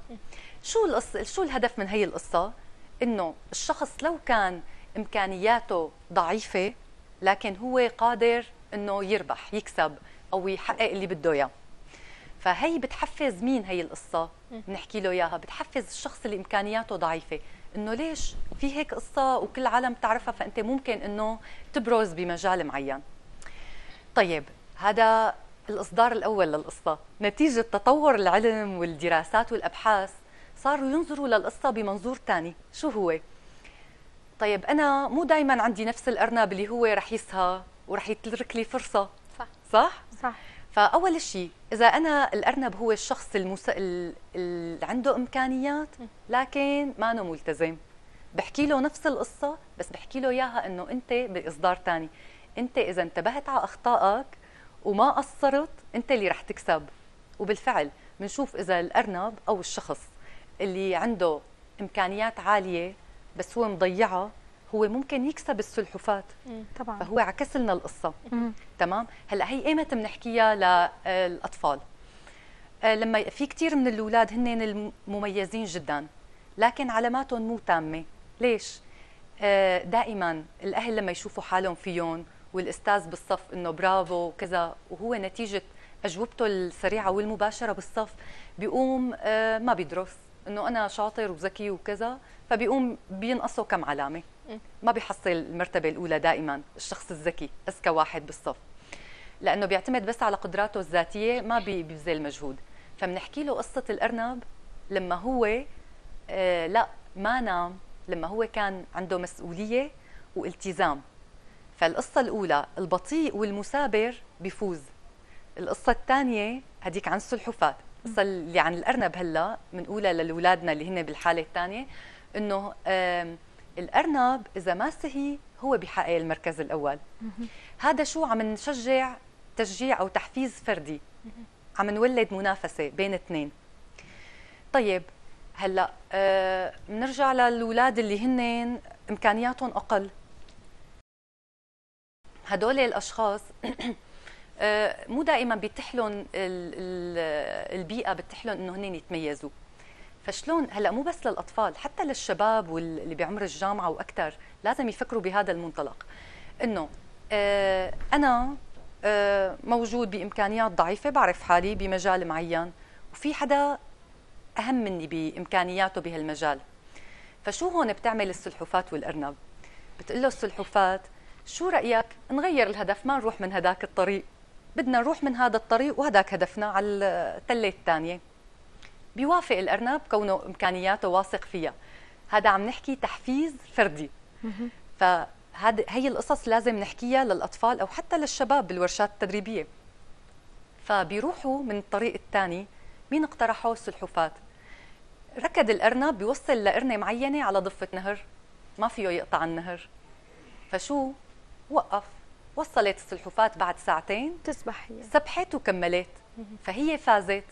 شو القصه شو الهدف من هي القصه انه الشخص لو كان امكانياته ضعيفه لكن هو قادر انه يربح يكسب او يحقق اللي بده اياه فهي بتحفز مين هي القصه بنحكي له اياها بتحفز الشخص اللي امكانياته ضعيفه انه ليش في هيك قصه وكل العالم بتعرفها فانت ممكن انه تبرز بمجال معين طيب هذا الإصدار الأول للقصة نتيجة تطور العلم والدراسات والأبحاث صاروا ينظروا للقصة بمنظور ثاني شو هو؟ طيب أنا مو دايما عندي نفس الأرنب اللي هو رح يسهى ورح يترك لي فرصة صح صح؟ صح فأول شيء إذا أنا الأرنب هو الشخص المس... اللي عنده إمكانيات لكن ما أنا ملتزم بحكي له نفس القصة بس بحكي له إياها إنه أنت بإصدار ثاني انت اذا انتبهت على اخطائك وما قصرت انت اللي رح تكسب وبالفعل بنشوف اذا الارنب او الشخص اللي عنده امكانيات عاليه بس هو مضيعها هو ممكن يكسب السلحفات طبعا فهو عكس لنا القصه مم. تمام هلا هي ايمت بنحكيها للاطفال آه، لما في كثير من الاولاد هن المميزين جدا لكن علاماتهم مو تامه ليش آه، دائما الاهل لما يشوفوا حالهم فيهم والاستاذ بالصف انه برافو وكذا وهو نتيجه اجوبته السريعه والمباشره بالصف بيقوم آه، ما بيدرس انه انا شاطر وذكي وكذا فبيقوم بينقصه كم علامه ما بيحصل المرتبه الاولى دائما الشخص الذكي اذكى واحد بالصف لانه بيعتمد بس على قدراته الذاتيه ما بيبذل مجهود فبنحكي له قصه الارنب لما هو آه، لا ما نام لما هو كان عنده مسؤوليه والتزام فالقصة الأولى البطيء والمثابر بيفوز القصة الثانية هديك عن السلحفاة القصة اللي عن الأرنب هلا بنقولها لأولادنا اللي هن بالحالة الثانية إنه الأرنب إذا ما سهي هو بحقق المركز الأول هذا شو عم نشجع تشجيع أو تحفيز فردي عم نولد منافسة بين اثنين طيب هلا بنرجع آه، للاولاد اللي هن امكانياتهم اقل هدول الاشخاص آه، مو دائما بيتيح لهم البيئه بتحلن لهم انه هن يتميزوا فشلون هلا مو بس للاطفال حتى للشباب واللي بعمر الجامعه واكثر لازم يفكروا بهذا المنطلق انه آه، انا آه، موجود بامكانيات ضعيفه بعرف حالي بمجال معين وفي حدا اهم مني بامكانياته بهالمجال فشو هون بتعمل السلحفات والارنب بتقول له السلحفات شو رأيك نغير الهدف ما نروح من هذاك الطريق بدنا نروح من هذا الطريق وهذاك هدفنا على التلة الثانية بيوافق الأرنب كونه إمكانياته واثق فيها هذا عم نحكي تحفيز فردي فهذه هي القصص لازم نحكيها للأطفال أو حتى للشباب بالورشات التدريبية فبيروحوا من الطريق الثاني مين اقترحوا السلحفات ركض الأرنب بيوصل لقرنة معينة على ضفة نهر ما فيه يقطع النهر فشو وقف وصلت السلحفاة بعد ساعتين تسبح هي سبحت وكملت فهي فازت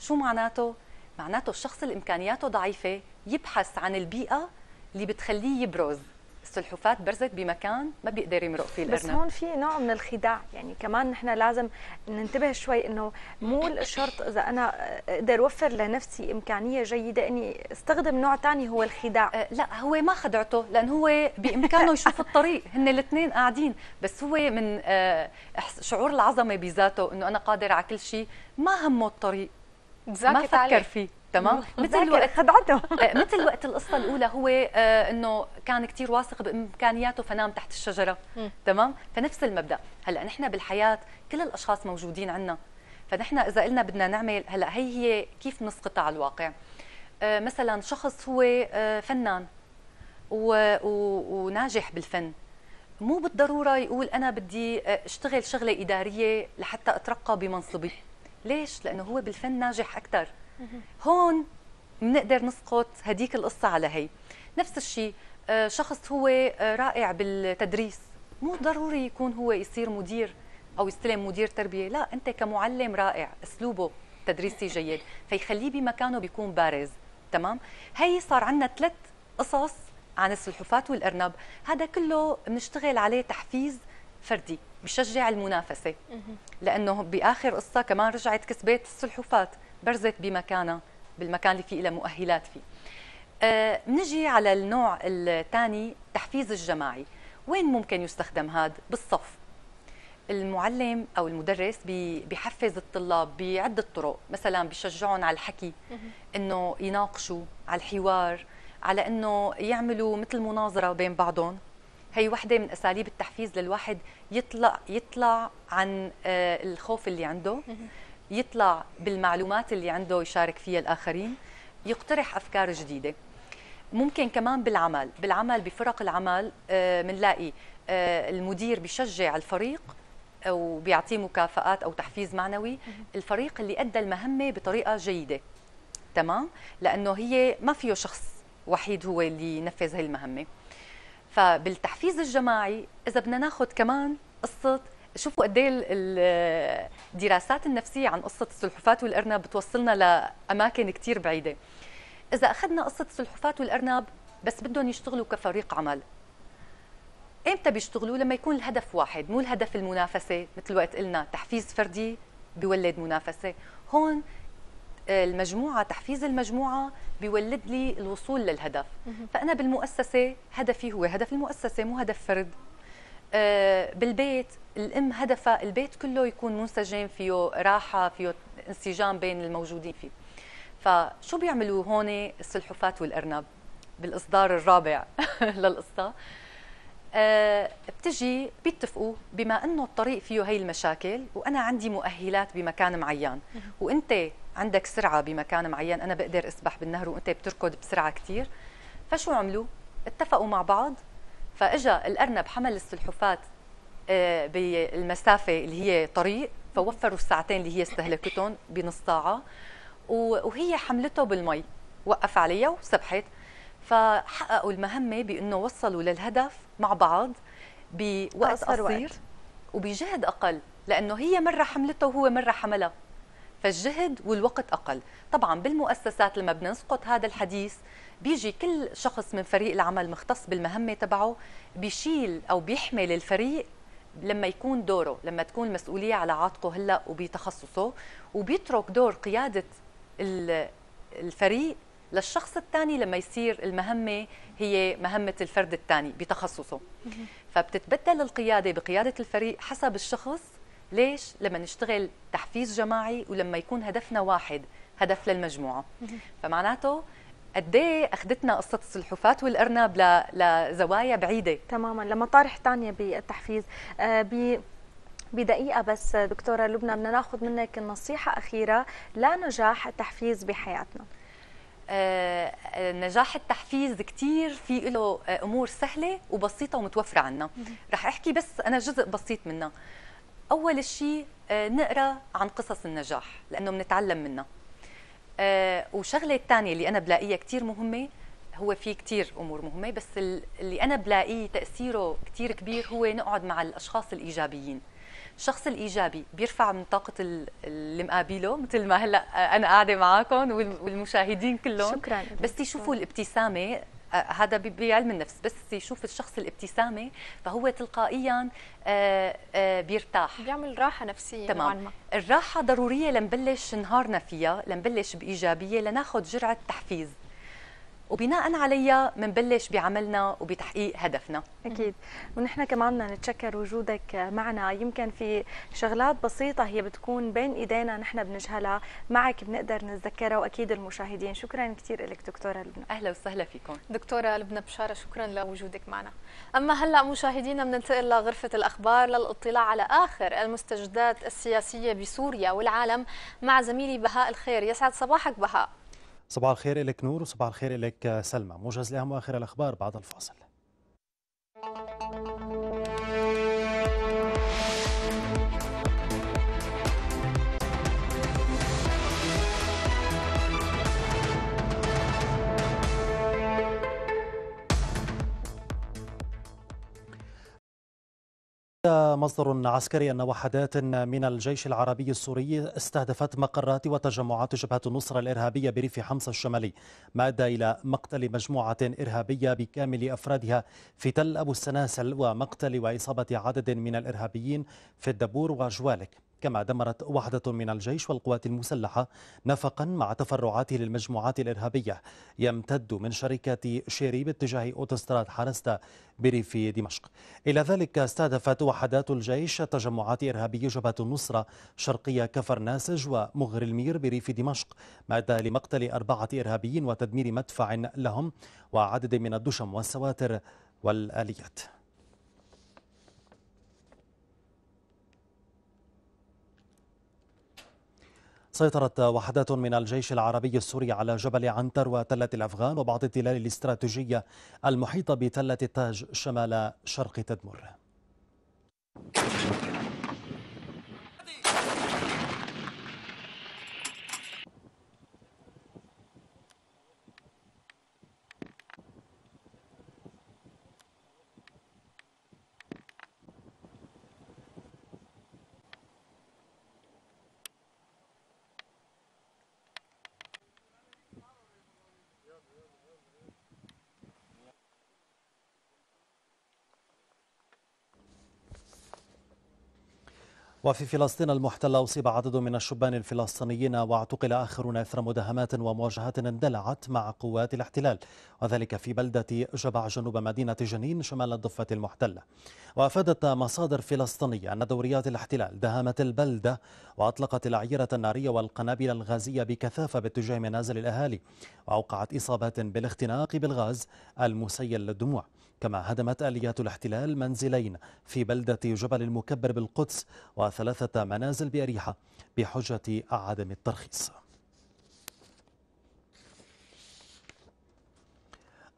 شو معناته؟ معناته الشخص اللي امكانياته ضعيفه يبحث عن البيئه اللي بتخليه يبرز السلحفاة برزت بمكان ما بيقدر يمرق فيه الارنب بس هون في نوع من الخداع يعني كمان نحن لازم ننتبه شوي انه مو الشرط اذا انا اقدر اوفر لنفسي امكانيه جيده اني استخدم نوع ثاني هو الخداع أه لا هو ما خدعته لان هو بامكانه يشوف الطريق هن الاثنين قاعدين بس هو من أه شعور العظمه بذاته انه انا قادر على كل شيء ما همه الطريق ما فكر عليه. فيه تمام مثل وقت خدعته إيه، مثل وقت القصه الاولى هو آه، انه كان كثير واثق بامكانياته فنام تحت الشجره تمام فنفس المبدا هلا نحن بالحياه كل الاشخاص موجودين عندنا فنحن اذا قلنا بدنا نعمل هلا هي هي كيف نسقطها على الواقع آه، مثلا شخص هو آه، فنان وناجح بالفن مو بالضروره يقول انا بدي اشتغل شغله اداريه لحتى اترقى بمنصبي ليش لانه هو بالفن ناجح اكثر هون بنقدر نسقط هديك القصه على هي نفس الشيء آه، شخص هو آه، رائع بالتدريس مو ضروري يكون هو يصير مدير او يستلم مدير تربيه لا انت كمعلم رائع اسلوبه تدريسي جيد فيخليه بمكانه بيكون بارز تمام هي صار عندنا ثلاث قصص عن السلحفات والارنب هذا كله بنشتغل عليه تحفيز فردي بشجع المنافسه لانه باخر قصه كمان رجعت كسبت السلحفات برزت بمكانها بالمكان اللي فيه لها مؤهلات فيه بنجي آه، على النوع الثاني التحفيز الجماعي وين ممكن يستخدم هذا بالصف المعلم او المدرس بيحفز الطلاب بعده طرق مثلا بيشجعهم على الحكي انه يناقشوا على الحوار على انه يعملوا مثل مناظره بين بعضهم هي وحده من اساليب التحفيز للواحد يطلع يطلع عن آه، الخوف اللي عنده يطلع بالمعلومات اللي عنده يشارك فيها الآخرين يقترح أفكار جديدة ممكن كمان بالعمل بالعمل بفرق العمل آه، منلاقي آه، المدير بيشجع الفريق وبيعطيه مكافآت أو تحفيز معنوي الفريق اللي أدى المهمة بطريقة جيدة تمام لأنه هي ما فيه شخص وحيد هو اللي نفذ هاي المهمة فبالتحفيز الجماعي إذا بدنا ناخذ كمان قصة شوفوا قد ايه الدراسات النفسيه عن قصه السلحفات والارنب بتوصلنا لاماكن كثير بعيده اذا اخذنا قصه السلحفات والارنب بس بدهم يشتغلوا كفريق عمل امتى بيشتغلوا لما يكون الهدف واحد مو الهدف المنافسه مثل وقت قلنا تحفيز فردي بيولد منافسه هون المجموعه تحفيز المجموعه بيولد لي الوصول للهدف فانا بالمؤسسه هدفي هو هدف المؤسسه مو هدف فرد آه، بالبيت الام هدفها البيت كله يكون منسجم فيه راحه فيه انسجام بين الموجودين فيه فشو بيعملوا هون السلحفات والارنب بالاصدار الرابع للقصه آه، بتجي بيتفقوا بما انه الطريق فيه هي المشاكل وانا عندي مؤهلات بمكان معين وانت عندك سرعه بمكان معين انا بقدر اسبح بالنهر وانت بتركض بسرعه كثير فشو عملوا اتفقوا مع بعض فاجا الارنب حمل السلحفات آه، بالمسافه اللي هي طريق فوفروا الساعتين اللي هي استهلكتهم بنص ساعه وهي حملته بالمي وقف عليها وسبحت فحققوا المهمه بانه وصلوا للهدف مع بعض بوقت قصير وبجهد اقل لانه هي مره حملته وهو مره حملها فالجهد والوقت اقل طبعا بالمؤسسات لما بنسقط هذا الحديث بيجي كل شخص من فريق العمل مختص بالمهمه تبعه بيشيل او بيحمل الفريق لما يكون دوره لما تكون المسؤوليه على عاتقه هلا وبتخصصه وبيترك دور قياده الفريق للشخص الثاني لما يصير المهمه هي مهمه الفرد الثاني بتخصصه فبتتبدل القياده بقياده الفريق حسب الشخص ليش لما نشتغل تحفيز جماعي ولما يكون هدفنا واحد هدف للمجموعه فمعناته قد ايه اخذتنا قصه السلحفاه والارنب لزوايا بعيده تماما لمطارح ثانيه بالتحفيز آه، ب بدقيقة بس دكتورة لبنى بدنا ناخذ منك النصيحة أخيرة لنجاح التحفيز بحياتنا. آه، آه، نجاح التحفيز كثير في له امور سهله وبسيطه ومتوفره عنا رح احكي بس انا جزء بسيط منها اول شيء نقرا عن قصص النجاح لانه بنتعلم منها آه، وشغله الثانيه اللي انا بلاقيها كثير مهمه هو في كثير امور مهمه بس اللي انا بلاقيه تاثيره كثير كبير هو نقعد مع الاشخاص الايجابيين الشخص الايجابي بيرفع من طاقه اللي مقابله مثل ما هلا انا قاعده معاكم والمشاهدين كلهم شكرا بس يشوفوا الابتسامه آه، هذا بعلم النفس بس يشوف الشخص الابتسامه فهو تلقائيا آه، آه، بيرتاح بيعمل راحه نفسيه تمام نوعاً الراحه ضروريه لنبلش نهارنا فيها لنبلش بايجابيه لناخذ جرعه تحفيز وبناء عليها منبلش بعملنا وبتحقيق هدفنا اكيد ونحن كمان بدنا نتشكر وجودك معنا يمكن في شغلات بسيطه هي بتكون بين ايدينا نحن بنجهلها معك بنقدر نتذكرها واكيد المشاهدين شكرا كثير لك دكتوره لبنى اهلا وسهلا فيكم دكتوره لبنى بشاره شكرا لوجودك معنا اما هلا مشاهدينا بننتقل لغرفه الاخبار للاطلاع على اخر المستجدات السياسيه بسوريا والعالم مع زميلي بهاء الخير يسعد صباحك بهاء صباح الخير لك نور وصباح الخير لك آه، سلمى موجز لأهم وآخر الأخبار بعد الفاصل مصدر عسكري أن وحدات من الجيش العربي السوري استهدفت مقرات وتجمعات جبهة النصرة الإرهابية بريف حمص الشمالي ما أدى إلى مقتل مجموعة إرهابية بكامل أفرادها في تل أبو السناسل ومقتل وإصابة عدد من الإرهابيين في الدبور وجوالك كما دمرت وحدة من الجيش والقوات المسلحة نفقا مع تفرعاته للمجموعات الإرهابية يمتد من شركة شيري باتجاه أوتوستراد حارستا بريف دمشق إلى ذلك استهدفت وحدات الجيش تجمعات إرهابية جبهة النصرة شرقية كفر ناسج ومغر المير بريف دمشق ما أدى لمقتل أربعة إرهابيين وتدمير مدفع لهم وعدد من الدشم والسواتر والآليات سيطرت وحدات من الجيش العربي السوري على جبل عنتر وتلة الأفغان وبعض التلال الاستراتيجية المحيطة بتلة التاج شمال شرق تدمر وفي فلسطين المحتلة أصيب عدد من الشبان الفلسطينيين واعتقل آخرون إثر مداهمات ومواجهات اندلعت مع قوات الاحتلال وذلك في بلدة جبع جنوب مدينة جنين شمال الضفة المحتلة وأفادت مصادر فلسطينية أن دوريات الاحتلال دهمت البلدة وأطلقت العيرة النارية والقنابل الغازية بكثافة باتجاه منازل الأهالي وأوقعت إصابات بالاختناق بالغاز المسيل للدموع كما هدمت آليات الاحتلال منزلين في بلدة جبل المكبر بالقدس وثلاثة منازل بأريحة بحجة عدم الترخيص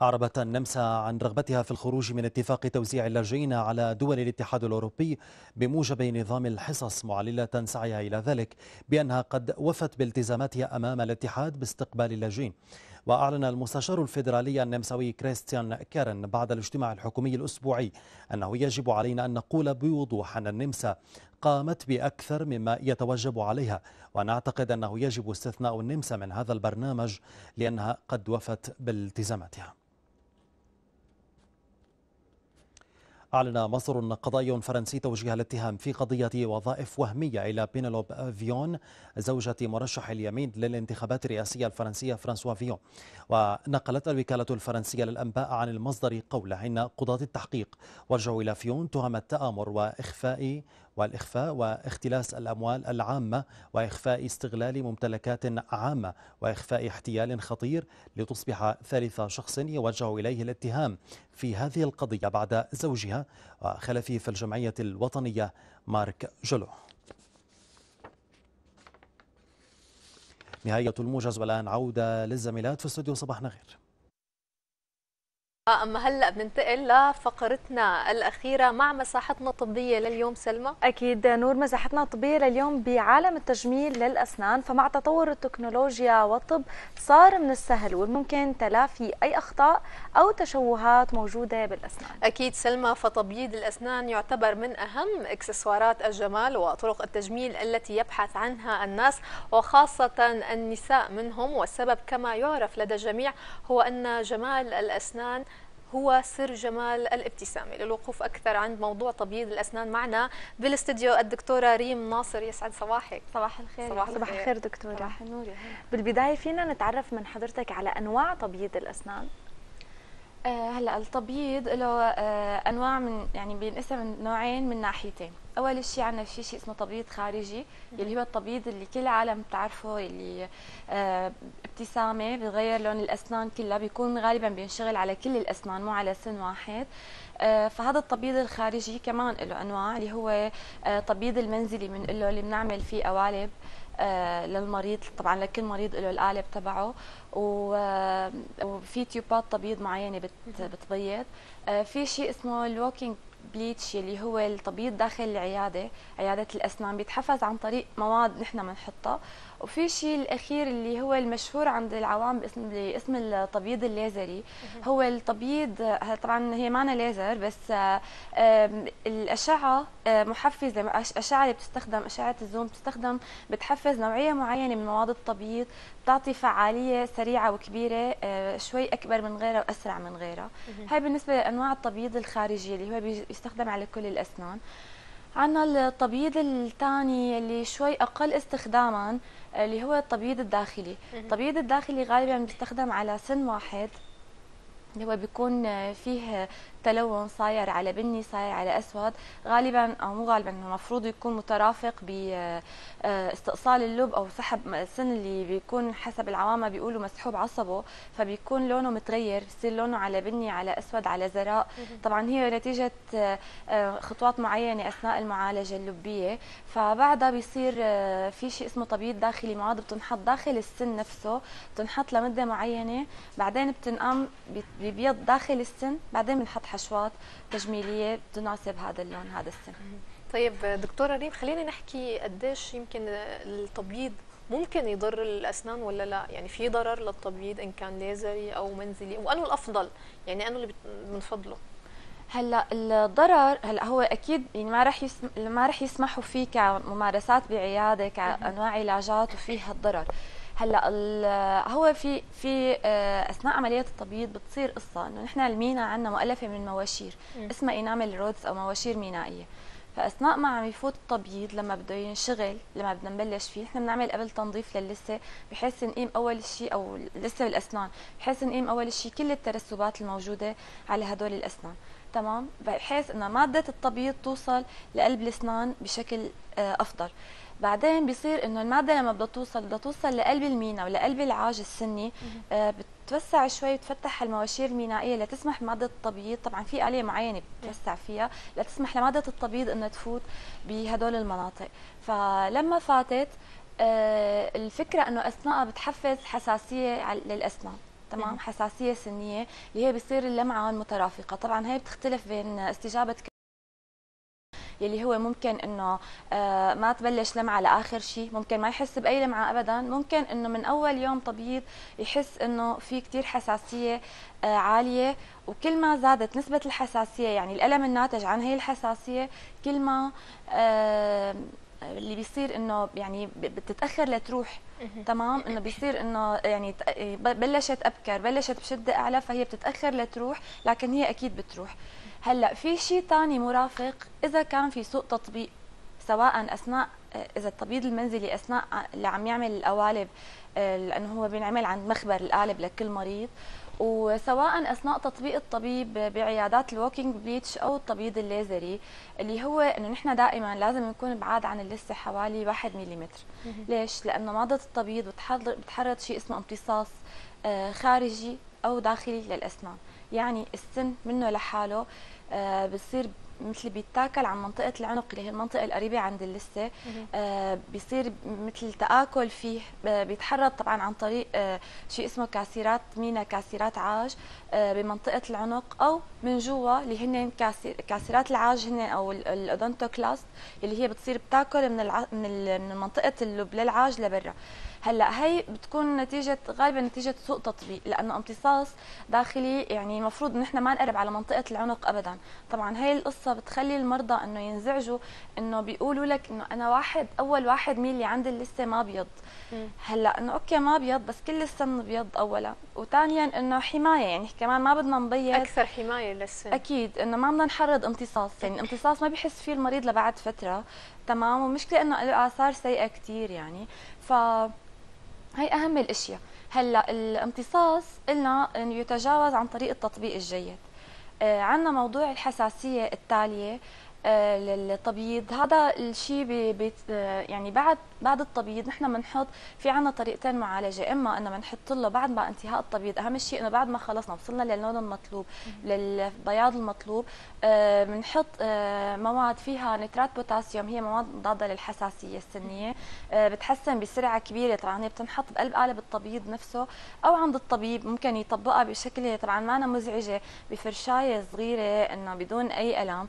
أعربت النمسا عن رغبتها في الخروج من اتفاق توزيع اللاجئين على دول الاتحاد الأوروبي بموجب نظام الحصص معللة سعيها إلى ذلك بأنها قد وفت بالتزاماتها أمام الاتحاد باستقبال اللاجئين وأعلن المستشار الفيدرالي النمساوي كريستيان كارن بعد الاجتماع الحكومي الأسبوعي أنه يجب علينا أن نقول بوضوح أن النمسا قامت بأكثر مما يتوجب عليها ونعتقد أنه يجب استثناء النمسا من هذا البرنامج لأنها قد وفت بالتزاماتها أعلن مصدر قضائي فرنسي توجيه الاتهام في قضية وظائف وهمية إلى بينلوب فيون زوجة مرشح اليمين للانتخابات الرئاسية الفرنسية فرانسوا فيون ونقلت الوكالة الفرنسية للأنباء عن المصدر قوله إن قضاة التحقيق ورجعوا إلى فيون تهم التآمر وإخفاء والإخفاء واختلاس الأموال العامة وإخفاء استغلال ممتلكات عامة وإخفاء احتيال خطير لتصبح ثالث شخص يوجه إليه الاتهام في هذه القضية بعد زوجها وخلفه في الجمعية الوطنية مارك جلو نهاية الموجز والآن عودة للزميلات في استوديو صباحنا نغير آه، اما هلا بننتقل لفقرتنا الاخيره مع مساحتنا الطبيه لليوم سلمى اكيد نور مساحتنا الطبيه لليوم بعالم التجميل للاسنان فمع تطور التكنولوجيا والطب صار من السهل والممكن تلافي اي اخطاء او تشوهات موجوده بالاسنان اكيد سلمى فتبييض الاسنان يعتبر من اهم اكسسوارات الجمال وطرق التجميل التي يبحث عنها الناس وخاصه النساء منهم والسبب كما يعرف لدى الجميع هو ان جمال الاسنان هو سر جمال الابتسامة للوقوف أكثر عند موضوع تبييض الأسنان معنا بالاستديو الدكتورة ريم ناصر يسعد صباحك صباح الخير صباح, صباح الخير دكتورة صباح النور بالبداية فينا نتعرف من حضرتك على أنواع تبييض الأسنان آه، هلا التبييض له آه، انواع من يعني بينقسم نوعين من ناحيتين اول شيء عندنا في شيء اسمه تبييض خارجي اللي هو التبييض اللي كل العالم بتعرفه اللي آه ابتسامه بتغير لون الاسنان كلها بيكون غالبا بينشغل على كل الاسنان مو على سن واحد آه، فهذا التبييض الخارجي كمان له انواع اللي هو التبييض آه، تبييض المنزلي بنقول له اللي بنعمل فيه قوالب آه، للمريض طبعا لكل مريض له القالب تبعه وفي تيوبات تبييض معينه بتبيض في شيء اسمه الووكينج البليتش اللي هو التبييض داخل العياده عياده الاسنان بيتحفز عن طريق مواد نحن بنحطها وفي شيء الاخير اللي هو المشهور عند العوام باسم باسم التبييض الليزري هو التبييض طبعا هي معنى ليزر بس الاشعه محفزه الاشعه اللي بتستخدم اشعه الزوم بتستخدم بتحفز نوعيه معينه من مواد التبييض بتعطي فعاليه سريعه وكبيره آه، شوي اكبر من غيرها واسرع من غيرها هاي بالنسبه لانواع التبييض الخارجي اللي هو بيستخدم على كل الاسنان عنا التبييض الثاني اللي شوي اقل استخداما اللي هو التبييض الداخلي التبييض الداخلي غالبا بيستخدم على سن واحد اللي هو بيكون فيه تلون صاير على بني صاير على اسود غالبا او مو غالبا المفروض يكون مترافق باستئصال آه، اللب او سحب السن اللي بيكون حسب العوامه بيقولوا مسحوب عصبه فبيكون لونه متغير بصير لونه على بني على اسود على زراء طبعا هي نتيجه آه، آه، خطوات معينه اثناء المعالجه اللبيه فبعدها بيصير في شيء اسمه تبييض داخلي مواد بتنحط داخل السن نفسه بتنحط لمده معينه بعدين بتنقام بيبيض داخل السن بعدين بنحط حشوات تجميليه بتناسب هذا اللون هذا السن طيب دكتوره ريم خلينا نحكي قديش يمكن التبييض ممكن يضر الاسنان ولا لا يعني في ضرر للتبييض ان كان ليزري او منزلي وانه الافضل يعني انه اللي بنفضله هلا الضرر هلا هو اكيد يعني ما رح يسم... ما راح يسمحوا فيه كممارسات بعياده كانواع علاجات وفيها الضرر هلا هو في في آه، اثناء عمليه التبييض بتصير قصه انه نحن المينا عندنا مؤلفه من مواشير اسمها اينامل رودز او مواشير مينائيه فاثناء ما عم يفوت التبييض لما بده ينشغل لما بدنا نبلش فيه نحن بنعمل قبل تنظيف للثه بحيث نقيم اول شيء او لسه بالاسنان بحيث نقيم اول شيء كل الترسبات الموجوده على هدول الاسنان تمام بحيث انه ماده التبييض توصل لقلب الاسنان بشكل آه، افضل بعدين بيصير انه الماده لما بدها توصل بدها توصل لقلب المينا ولقلب العاج السني آه، بتوسع شوي بتفتح المواشير المينائيه لتسمح لماده التبييض طبعا في اليه معينه بتوسع فيها لتسمح لماده التبييض انها تفوت بهدول المناطق فلما فاتت آه، الفكره انه اثناءها بتحفز حساسيه للاسنان تمام حساسيه سنيه اللي هي بصير اللمعه المترافقه طبعا هي بتختلف بين استجابه يلي هو ممكن انه آه، ما تبلش لمعه لاخر شيء ممكن ما يحس باي لمعه ابدا ممكن انه من اول يوم تبييض يحس انه في كثير حساسيه آه، عاليه وكل ما زادت نسبه الحساسيه يعني الالم الناتج عن هي الحساسيه كل ما آه، اللي بيصير انه يعني بتتاخر لتروح تمام انه بيصير انه يعني بلشت ابكر بلشت بشده اعلى فهي بتتاخر لتروح لكن هي اكيد بتروح هلا في شيء ثاني مرافق اذا كان في سوء تطبيق سواء اثناء اذا التبييض المنزلي اثناء اللي عم يعمل القوالب آه، لانه هو بينعمل عند مخبر القالب لكل مريض وسواء اثناء تطبيق الطبيب بعيادات الووكينج بليتش او التبييض الليزري اللي هو انه نحن دائما لازم نكون بعاد عن اللثه حوالي 1 ملم ليش لانه ماده التبييض بتحرض شيء اسمه امتصاص آه، خارجي او داخلي للاسنان يعني السن منه لحاله آه، بصير مثل بيتاكل عن منطقه العنق اللي هي المنطقه القريبه عند اللثه آه بيصير مثل تاكل فيه آه، بيتحرض طبعا عن طريق آه شيء اسمه كاسيرات مينا كاسيرات عاج آه بمنطقه العنق او من جوا اللي هن كاسيرات العاج هن او الاودونتوكلاست اللي هي بتصير بتاكل من الع... من, من منطقه اللب للعاج لبرا آه هلا هي بتكون نتيجه غالبا نتيجه سوء تطبيق لانه امتصاص داخلي يعني المفروض نحن ما نقرب على منطقه العنق ابدا طبعا هي القصه بتخلي المرضى انه ينزعجوا انه بيقولوا لك انه انا واحد اول واحد مين اللي عندي لسه ما بيض هلا انه اوكي ما بيض بس كل السن بيض اولا وثانيا انه حمايه يعني كمان ما بدنا نبيض اكثر حمايه للسن اكيد انه ما بدنا نحرض امتصاص يعني الامتصاص ما بيحس فيه المريض لبعد فتره تمام ومشكله انه له اثار سيئه كثير يعني ف هي اهم الاشياء هلا الامتصاص قلنا انه يتجاوز عن طريق التطبيق الجيد آه عندنا موضوع الحساسيه التاليه آه للتبييض هذا الشيء آه، يعني بعد بعد التبييض نحن بنحط في عنا طريقتين معالجه اما انه بنحط له بعد ما انتهاء التبييض اهم شيء انه بعد ما خلصنا وصلنا للون المطلوب للبياض المطلوب آه، بنحط آه، مواد فيها نترات بوتاسيوم هي مواد مضاده للحساسيه السنيه آه، بتحسن بسرعه كبيره طبعا هي بتنحط بقلب قالب الطبيب نفسه او عند الطبيب ممكن يطبقها بشكل طبعا ما أنا مزعجه بفرشايه صغيره انه بدون اي الم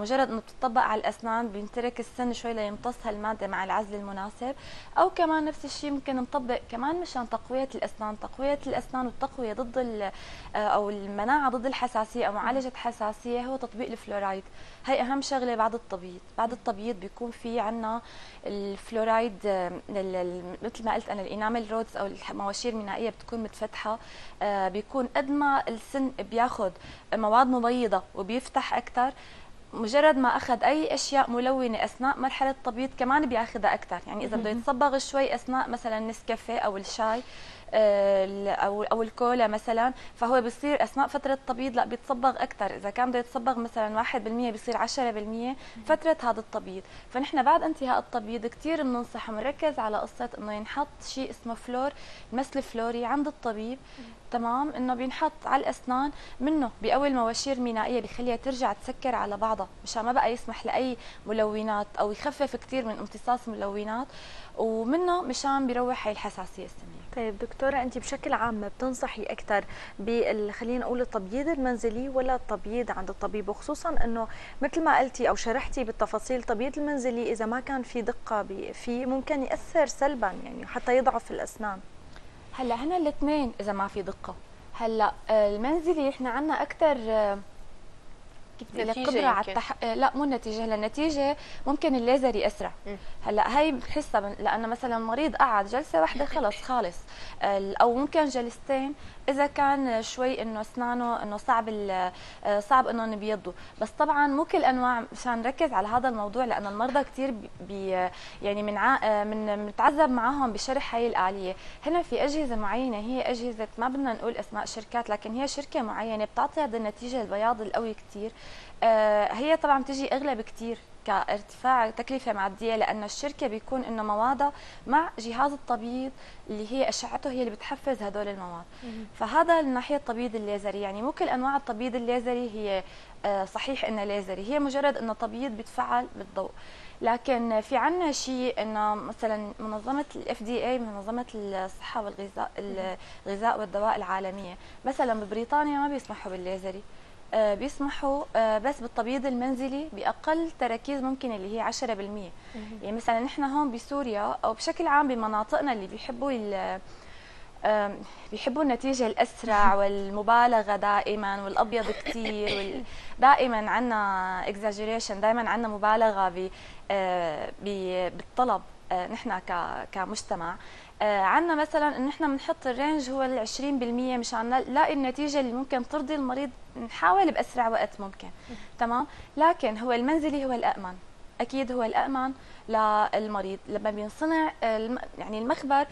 مجرد انه بتطبق على الاسنان بينترك السن شوي ليمتص هالماده مع العزل المناسب او كمان نفس الشيء ممكن نطبق كمان مشان تقويه الاسنان تقويه الاسنان والتقويه ضد او المناعه ضد الحساسيه او معالجه حساسيه هو تطبيق الفلورايد هي اهم شغله بعد التبييض بعد التبييض بيكون في عندنا الفلورايد آه، مثل ما قلت انا الانامل رودز او المواشير المينائيه بتكون متفتحه آه، بيكون قد ما السن بياخذ مواد مبيضه وبيفتح اكثر مجرد ما اخذ اي اشياء ملونه اثناء مرحله التبييض كمان بياخذها اكثر يعني اذا بده يتصبغ شوي اثناء مثلا نسكافيه او الشاي آه، او او الكولا مثلا فهو بصير اثناء فتره التبييض لا بيتصبغ اكثر اذا كان بده يتصبغ مثلا 1% بصير 10% فتره هذا التبييض فنحن بعد انتهاء التبييض كثير بننصح ونركز على قصه انه ينحط شيء اسمه فلور مثل فلوري عند الطبيب تمام انه بينحط على الاسنان منه باول المواشير مينائيه بخليها ترجع تسكر على بعضها مشان ما بقى يسمح لاي ملونات او يخفف كثير من امتصاص ملونات ومنه مشان بيروح هي الحساسيه السنيه طيب دكتورة أنت بشكل عام بتنصحي أكثر خلينا نقول التبييض المنزلي ولا التبييض عند الطبيب وخصوصا أنه مثل ما قلتي أو شرحتي بالتفاصيل التبييض المنزلي إذا ما كان في دقة فيه ممكن يأثر سلبا يعني حتى يضعف الأسنان هلا هنا الاثنين إذا ما في دقة هلا آه، المنزلي احنا عندنا أكثر آه، كيف نتيجة للقدره على التح... لا مو النتيجه هلا النتيجة ممكن الليزر يأسرع هلا هي بنحسها لانه مثلا مريض قعد جلسه واحده خلص خالص او ممكن جلستين اذا كان شوي انه اسنانه انه صعب آه، صعب انهم يبيضوا بس طبعا مو كل انواع مشان نركز على هذا الموضوع لان المرضى كثير آه، يعني من آه، من متعذب معهم بشرح هي الاليه هنا في اجهزه معينه هي اجهزه ما بدنا نقول اسماء شركات لكن هي شركه معينه بتعطي هذا النتيجه البياض القوي كثير هي طبعا بتجي اغلى بكثير كارتفاع تكلفه معديه لانه الشركه بيكون انه موادها مع جهاز التبييض اللي هي اشعته هي اللي بتحفز هدول المواد فهذا الناحيه التبييض الليزري يعني مو كل انواع التبييض الليزري هي آه، صحيح انه ليزري هي مجرد انه تبييض بتفعل بالضوء لكن في عنا شيء انه مثلا منظمه الاف دي اي منظمه الصحه والغذاء الغذاء والدواء العالميه مثلا ببريطانيا ما بيسمحوا بالليزري آه، بيسمحوا آه، بس بالتبييض المنزلي باقل تراكيز ممكن اللي هي 10% مم. يعني مثلا نحن هون بسوريا او بشكل عام بمناطقنا اللي بيحبوا آه، بيحبوا النتيجه الاسرع والمبالغه دائما والابيض كثير دائما عندنا اكزاجيريشن دائما عندنا مبالغه ب... بالطلب نحن كمجتمع آه، عندنا مثلا ان احنا بنحط الرينج هو ال 20% مشان نلاقي النتيجه اللي ممكن ترضي المريض نحاول باسرع وقت ممكن تمام لكن هو المنزلي هو الامن اكيد هو الامن للمريض لما بينصنع يعني المخبر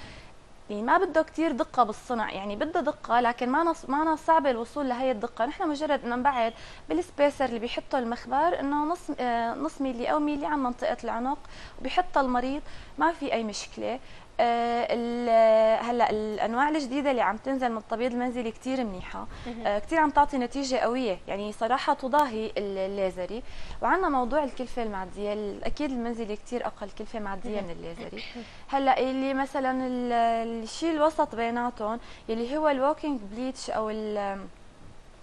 يعني ما بده كثير دقه بالصنع يعني بده دقه لكن ما نص ما صعب الوصول لهي الدقه نحن مجرد انه نبعد بالسبيسر اللي بيحطه المخبر انه نص آه، نص ميلي او ميلي عن منطقه العنق وبيحطها المريض ما في اي مشكله آه، هلا الانواع الجديده اللي عم تنزل من الطبيب المنزلي كثير منيحه آه، كثير عم تعطي نتيجه قويه يعني صراحه تضاهي الليزري وعندنا موضوع الكلفه المعديه اكيد المنزلي كثير اقل كلفه معديه من الليزري هلا اللي مثلا الشيء الوسط بيناتهم اللي هو الووكينج بليتش او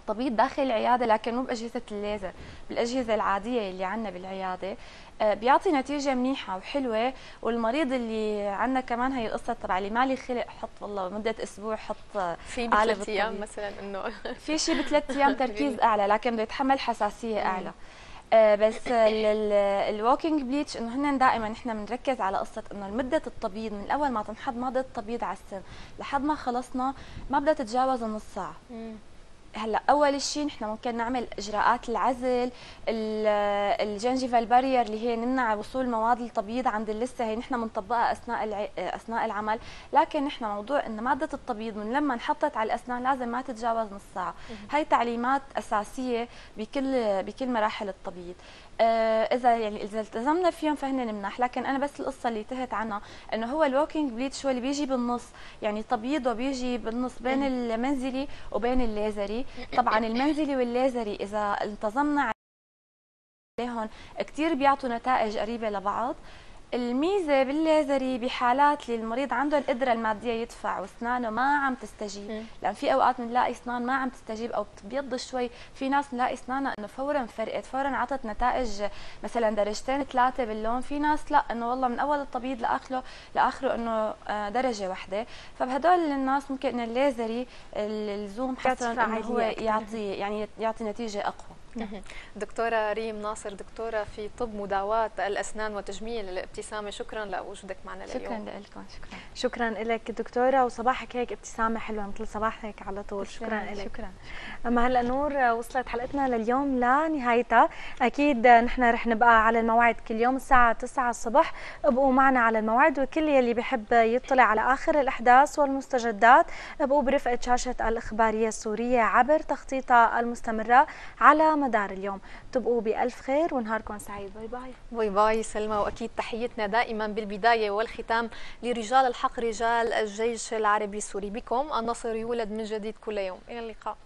طبيب داخل العياده لكن مو باجهزه الليزر بالاجهزه العاديه اللي عندنا بالعياده آه، بيعطي نتيجه منيحه وحلوه والمريض اللي عندنا كمان هي القصه تبع اللي ما لي خلق حط والله مده اسبوع حط في بثلاث ايام مثلا انه في شيء بثلاث ايام تركيز اعلى لكن بده يتحمل حساسيه اعلى آه، بس الووكينج بليتش انه هن دائما نحن بنركز على قصه انه مده التبييض من اول ما تنحط ماده التبييض على السن لحد ما خلصنا ما بدها تتجاوز النص ساعه هلا اول شيء نحن ممكن نعمل اجراءات العزل الجنجيفال بارير اللي هي نمنع وصول مواد التبييض عند اللثه هي نحن بنطبقها اثناء اثناء العمل لكن نحن موضوع ان ماده التبييض من لما انحطت على الاسنان لازم ما تتجاوز نص ساعه هي تعليمات اساسيه بكل بكل مراحل التبييض آه، اذا يعني اذا التزمنا فيهم فهنا نمنح لكن انا بس القصه اللي انتهت عنها انه هو الووكينج بليتش هو اللي بيجي بالنص يعني تبييضه بيجي بالنص بين المنزلي وبين الليزري طبعا المنزلي والليزري اذا انتظمنا عليهم كثير بيعطوا نتائج قريبه لبعض الميزه بالليزري بحالات اللي المريض عنده القدره الماديه يدفع واسنانه ما عم تستجيب لان في اوقات بنلاقي اسنان ما عم تستجيب او بتبيض شوي في ناس بنلاقي اسنانها انه فورا فرقت فورا عطت نتائج مثلا درجتين ثلاثه باللون في ناس لا انه والله من اول التبييض لاخره لاخره انه آه، درجه واحده فبهدول الناس ممكن الليزري الزوم حتى هو يعطي يعني يعطي نتيجه اقوى دكتوره ريم ناصر دكتوره في طب مداواه الاسنان وتجميل الابتسامه شكرا لوجودك معنا اليوم شكرا لكم شكرا شكرا لك دكتوره وصباحك هيك ابتسامه حلوه مثل صباحك على طول شكرا لك شكرا اما هلا نور وصلت حلقتنا لليوم لنهايتها اكيد نحن رح نبقى على الموعد كل يوم الساعه 9 الصبح ابقوا معنا على الموعد وكل يلي بحب يطلع على اخر الاحداث والمستجدات ابقوا برفقه شاشه الاخباريه السوريه عبر تخطيطها المستمره على مدار اليوم تبقوا بألف خير ونهاركم سعيد باي باي باي باي سلمى وأكيد تحيتنا دائما بالبداية والختام لرجال الحق رجال الجيش العربي السوري بكم النصر يولد من جديد كل يوم إلى اللقاء